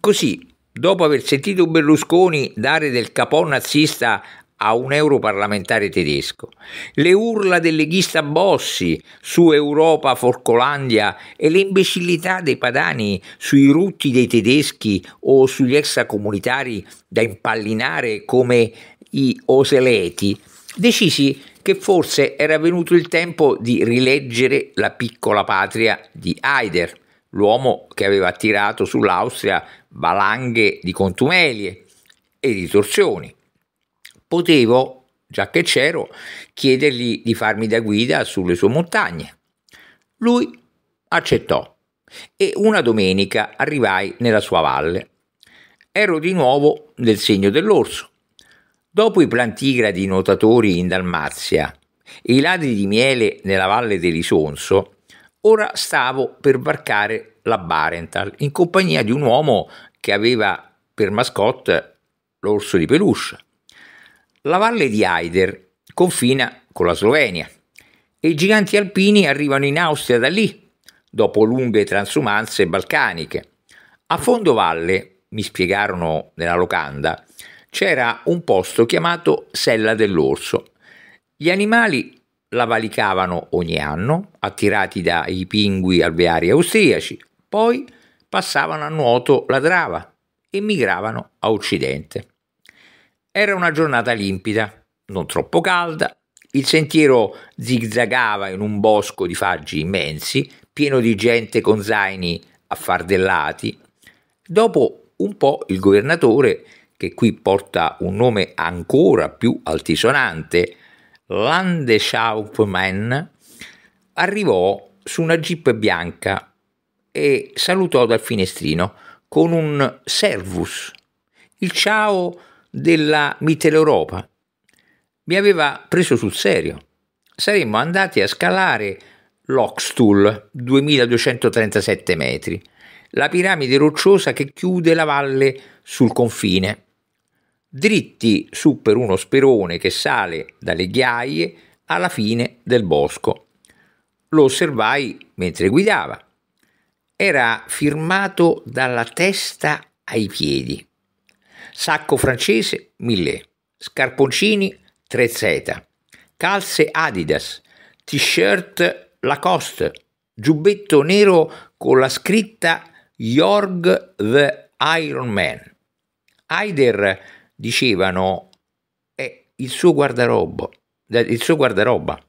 Così, dopo aver sentito Berlusconi dare del capò nazista a un europarlamentare tedesco, le urla del leghista Bossi su Europa Forcolandia e le imbecillità dei padani sui rutti dei tedeschi o sugli extracomunitari da impallinare come i oseleti, decisi che forse era venuto il tempo di rileggere la piccola patria di Haider, l'uomo che aveva tirato sull'Austria valanghe di contumelie e di torsioni potevo, già che c'ero, chiedergli di farmi da guida sulle sue montagne. Lui accettò e una domenica arrivai nella sua valle. Ero di nuovo nel segno dell'orso. Dopo i plantigradi nuotatori in Dalmazia e i ladri di miele nella valle dell'Isonso, ora stavo per varcare la Barental in compagnia di un uomo che aveva per mascotte l'orso di peluche. La valle di Eider confina con la Slovenia e i giganti alpini arrivano in Austria da lì, dopo lunghe transumanze balcaniche. A fondo valle, mi spiegarono nella locanda, c'era un posto chiamato Sella dell'Orso. Gli animali la valicavano ogni anno, attirati dai pingui alveari austriaci, poi passavano a nuoto la Drava e migravano a occidente. Era una giornata limpida, non troppo calda, il sentiero zigzagava in un bosco di faggi immensi, pieno di gente con zaini affardellati. Dopo un po' il governatore, che qui porta un nome ancora più altisonante, Landeshauptmann, arrivò su una jeep bianca e salutò dal finestrino con un servus. Il ciao della Mitteleuropa. Mi aveva preso sul serio. Saremmo andati a scalare l'Oxtul, 2237 metri, la piramide rocciosa che chiude la valle sul confine. Dritti su per uno sperone che sale dalle ghiaie alla fine del bosco. Lo osservai mentre guidava. Era firmato dalla testa ai piedi sacco francese 1000, scarponcini 3Z, calze Adidas, t-shirt Lacoste, giubbetto nero con la scritta Jorg the Iron Man. Haider dicevano è il suo guardaroba, il suo guardaroba.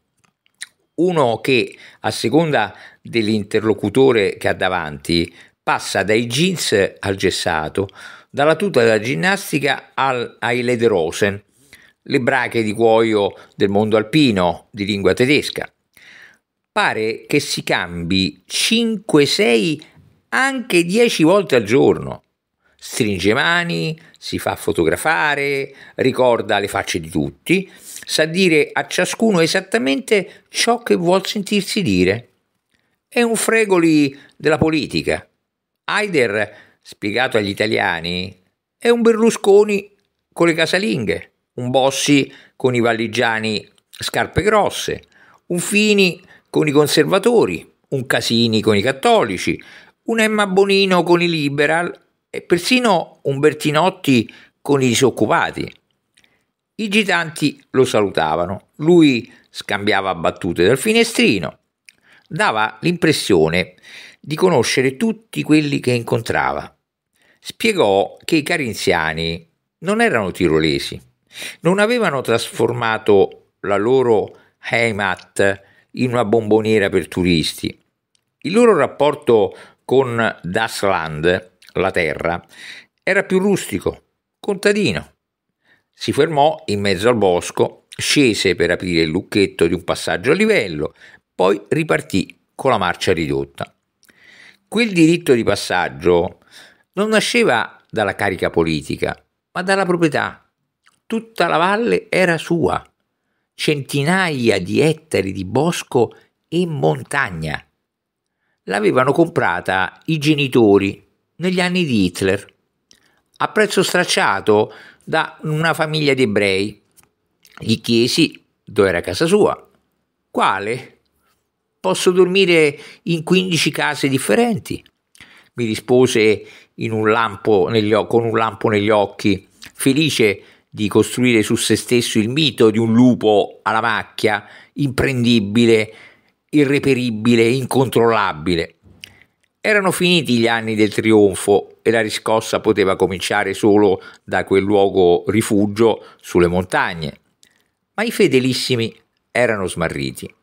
Uno che a seconda dell'interlocutore che ha davanti passa dai jeans al gessato, dalla tuta da ginnastica al, ai lederosen, le brache di cuoio del mondo alpino di lingua tedesca. Pare che si cambi 5, 6, anche 10 volte al giorno. Stringe mani, si fa fotografare, ricorda le facce di tutti, sa dire a ciascuno esattamente ciò che vuol sentirsi dire. È un fregoli della politica. Haider spiegato agli italiani, è un Berlusconi con le casalinghe, un Bossi con i valligiani scarpe grosse, un Fini con i conservatori, un Casini con i cattolici, un Emma Bonino con i liberal e persino un Bertinotti con i disoccupati. I gitanti lo salutavano, lui scambiava battute dal finestrino, dava l'impressione di conoscere tutti quelli che incontrava spiegò che i carinziani non erano tirolesi, non avevano trasformato la loro Heimat in una bomboniera per turisti. Il loro rapporto con Das Land, la terra, era più rustico, contadino. Si fermò in mezzo al bosco, scese per aprire il lucchetto di un passaggio a livello, poi ripartì con la marcia ridotta. Quel diritto di passaggio non nasceva dalla carica politica, ma dalla proprietà. Tutta la valle era sua, centinaia di ettari di bosco e montagna. L'avevano comprata i genitori negli anni di Hitler, a prezzo stracciato da una famiglia di ebrei. Gli chiesi dove era casa sua. Quale? Posso dormire in 15 case differenti? Mi rispose un lampo negli, con un lampo negli occhi, felice di costruire su se stesso il mito di un lupo alla macchia, imprendibile, irreperibile, incontrollabile. Erano finiti gli anni del trionfo e la riscossa poteva cominciare solo da quel luogo rifugio sulle montagne. Ma i fedelissimi erano smarriti.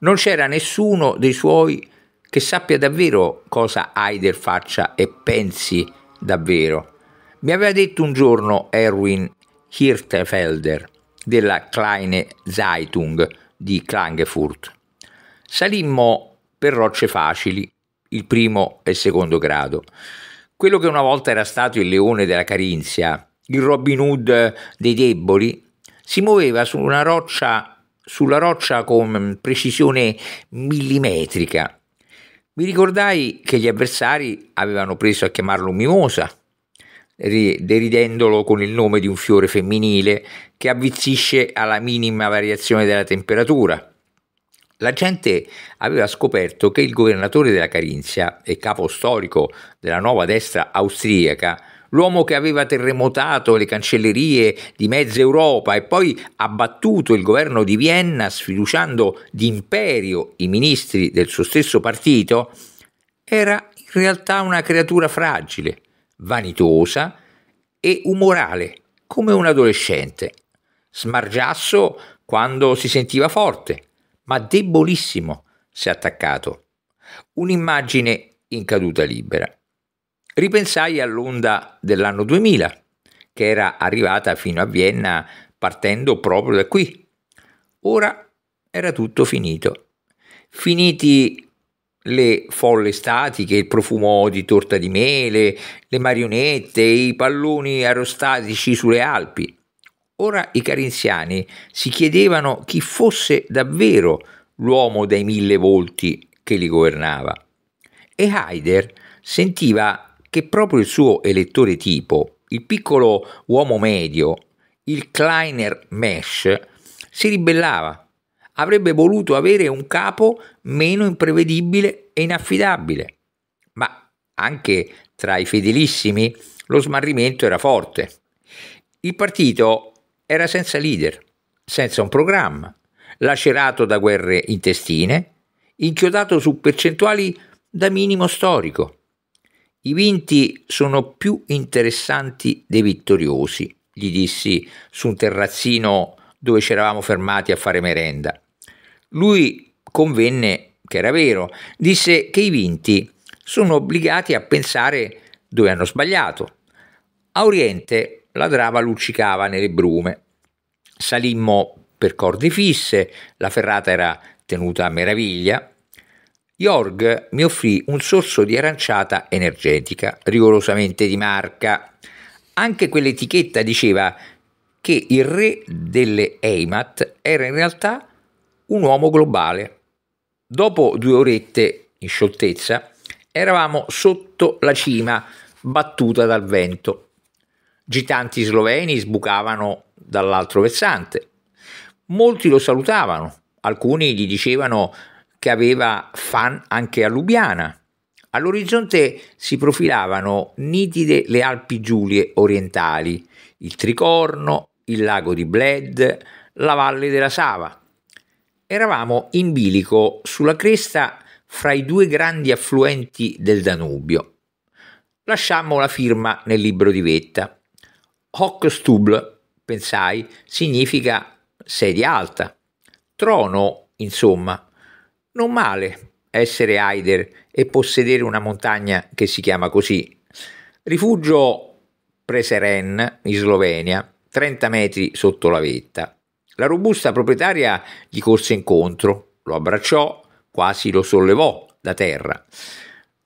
Non c'era nessuno dei suoi che sappia davvero cosa Haider faccia e pensi davvero. Mi aveva detto un giorno Erwin Hirtefelder della Kleine Zeitung di Klagenfurt. Salimmo per rocce facili, il primo e il secondo grado. Quello che una volta era stato il leone della Carinzia, il Robin Hood dei deboli, si muoveva su roccia, sulla roccia con precisione millimetrica, mi ricordai che gli avversari avevano preso a chiamarlo Mimosa, deridendolo con il nome di un fiore femminile che avvizzisce alla minima variazione della temperatura. La gente aveva scoperto che il governatore della Carinzia e capo storico della nuova destra austriaca l'uomo che aveva terremotato le cancellerie di mezza Europa e poi abbattuto il governo di Vienna sfiduciando d'imperio i ministri del suo stesso partito, era in realtà una creatura fragile, vanitosa e umorale, come un adolescente, smargiasso quando si sentiva forte, ma debolissimo se attaccato. Un'immagine in caduta libera. Ripensai all'onda dell'anno 2000, che era arrivata fino a Vienna partendo proprio da qui. Ora era tutto finito. Finiti le folle statiche, il profumo di torta di mele, le marionette, i palloni aerostatici sulle Alpi. Ora i carinziani si chiedevano chi fosse davvero l'uomo dai mille volti che li governava. E Haider sentiva che proprio il suo elettore tipo, il piccolo uomo medio, il Kleiner Mesh, si ribellava. Avrebbe voluto avere un capo meno imprevedibile e inaffidabile. Ma anche tra i fedelissimi lo smarrimento era forte. Il partito era senza leader, senza un programma, lacerato da guerre intestine, inchiodato su percentuali da minimo storico. I vinti sono più interessanti dei vittoriosi, gli dissi su un terrazzino dove ci eravamo fermati a fare merenda. Lui convenne che era vero, disse che i vinti sono obbligati a pensare dove hanno sbagliato. A oriente la drava luccicava nelle brume. Salimmo per corde fisse, la ferrata era tenuta a meraviglia, Jorg mi offrì un sorso di aranciata energetica, rigorosamente di marca. Anche quell'etichetta diceva che il re delle Heimat era in realtà un uomo globale. Dopo due orette in scioltezza, eravamo sotto la cima battuta dal vento. Gitanti sloveni sbucavano dall'altro versante. Molti lo salutavano, alcuni gli dicevano che aveva fan anche a Lubiana. All'orizzonte si profilavano nitide le Alpi Giulie orientali, il Tricorno, il lago di Bled, la valle della Sava. Eravamo in bilico sulla cresta fra i due grandi affluenti del Danubio. Lasciammo la firma nel libro di vetta. Hockstubl, pensai, significa sedia alta. Trono, insomma, non male essere Haider e possedere una montagna che si chiama così. Rifugio Preseren, in Slovenia, 30 metri sotto la vetta. La robusta proprietaria gli corse incontro, lo abbracciò, quasi lo sollevò da terra.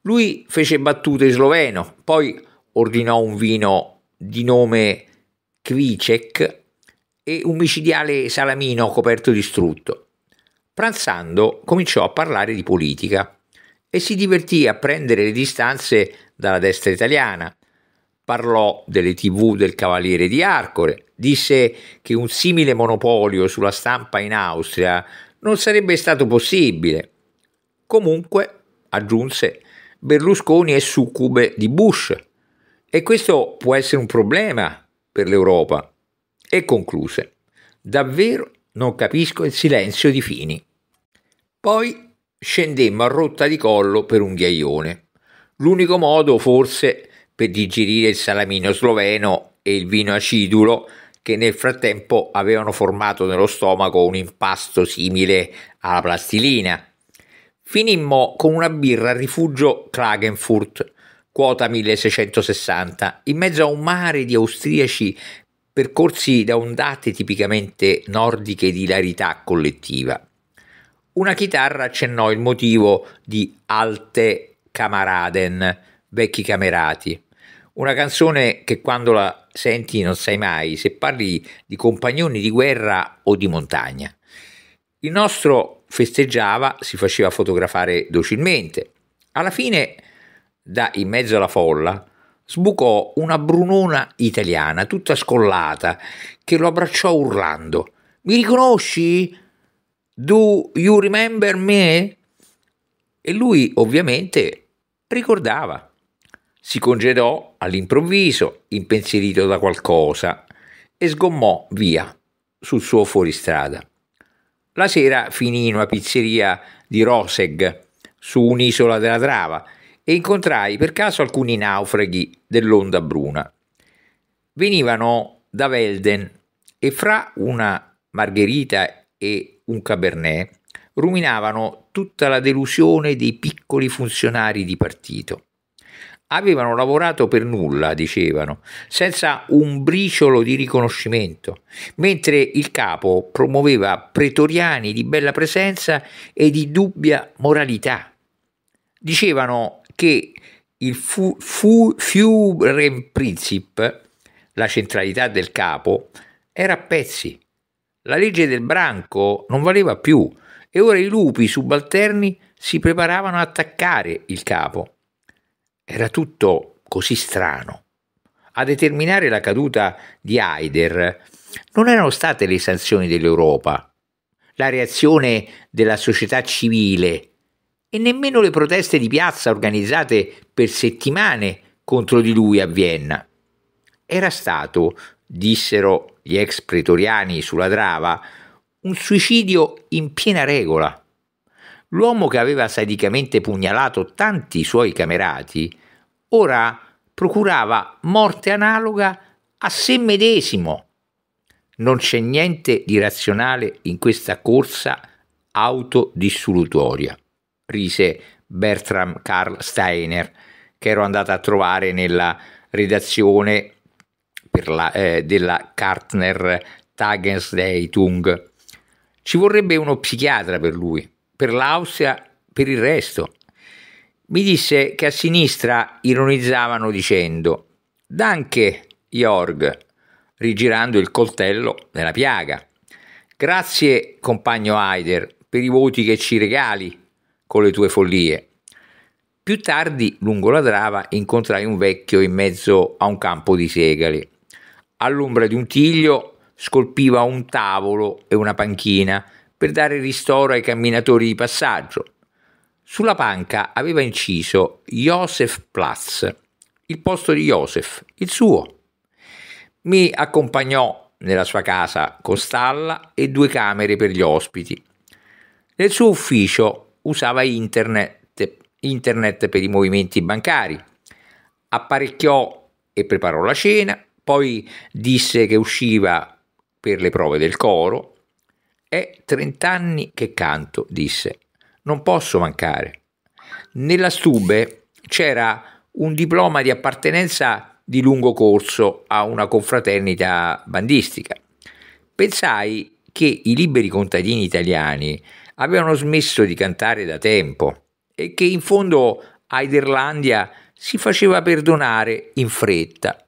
Lui fece battute in sloveno, poi ordinò un vino di nome Kvicek e un micidiale salamino coperto di strutto. Pranzando cominciò a parlare di politica e si divertì a prendere le distanze dalla destra italiana. Parlò delle tv del Cavaliere di Arcore, disse che un simile monopolio sulla stampa in Austria non sarebbe stato possibile. Comunque, aggiunse, Berlusconi è succube di Bush e questo può essere un problema per l'Europa. E concluse, davvero non capisco il silenzio di Fini. Poi scendemmo a rotta di collo per un ghiaione. L'unico modo, forse, per digerire il salamino sloveno e il vino acidulo che nel frattempo avevano formato nello stomaco un impasto simile alla plastilina. Finimmo con una birra a rifugio Klagenfurt, quota 1660, in mezzo a un mare di austriaci percorsi da ondate tipicamente nordiche di hilarità collettiva. Una chitarra accennò il motivo di Alte Camaraden, vecchi camerati, una canzone che quando la senti non sai mai se parli di compagnoni di guerra o di montagna. Il nostro festeggiava, si faceva fotografare docilmente. Alla fine, da in mezzo alla folla, sbucò una brunona italiana, tutta scollata, che lo abbracciò urlando. Mi riconosci? Do you remember me? E lui ovviamente ricordava. Si congedò all'improvviso, impensierito da qualcosa, e sgommò via sul suo fuoristrada. La sera finì in una pizzeria di Roseg, su un'isola della Trava, e incontrai per caso alcuni naufraghi dell'onda bruna. Venivano da Velden e fra una margherita e un cabernet ruminavano tutta la delusione dei piccoli funzionari di partito. Avevano lavorato per nulla, dicevano, senza un briciolo di riconoscimento, mentre il capo promuoveva pretoriani di bella presenza e di dubbia moralità. Dicevano che il fu, fu, Führerprinzip, la centralità del capo, era a pezzi. La legge del branco non valeva più e ora i lupi subalterni si preparavano a attaccare il capo. Era tutto così strano. A determinare la caduta di Haider non erano state le sanzioni dell'Europa, la reazione della società civile e nemmeno le proteste di piazza organizzate per settimane contro di lui a Vienna. Era stato, dissero gli ex pretoriani sulla Drava, un suicidio in piena regola. L'uomo che aveva sadicamente pugnalato tanti suoi camerati ora procurava morte analoga a sé medesimo. Non c'è niente di razionale in questa corsa autodissolutoria rise Bertram Karl Steiner, che ero andato a trovare nella redazione la, eh, della Kartner Tagensdeitung. Ci vorrebbe uno psichiatra per lui, per l'Austria, per il resto. Mi disse che a sinistra ironizzavano dicendo Danke, Jorg, rigirando il coltello nella piaga. Grazie, compagno Haider, per i voti che ci regali, con le tue follie. Più tardi, lungo la drava, incontrai un vecchio in mezzo a un campo di segali. All'ombra di un tiglio scolpiva un tavolo e una panchina per dare ristoro ai camminatori di passaggio. Sulla panca aveva inciso Josef Platz, il posto di Josef, il suo. Mi accompagnò nella sua casa con stalla e due camere per gli ospiti. Nel suo ufficio usava internet, internet per i movimenti bancari. Apparecchiò e preparò la cena, poi disse che usciva per le prove del coro. È 30 anni che canto, disse. Non posso mancare. Nella stube c'era un diploma di appartenenza di lungo corso a una confraternita bandistica. Pensai che i liberi contadini italiani avevano smesso di cantare da tempo e che in fondo Aiderlandia si faceva perdonare in fretta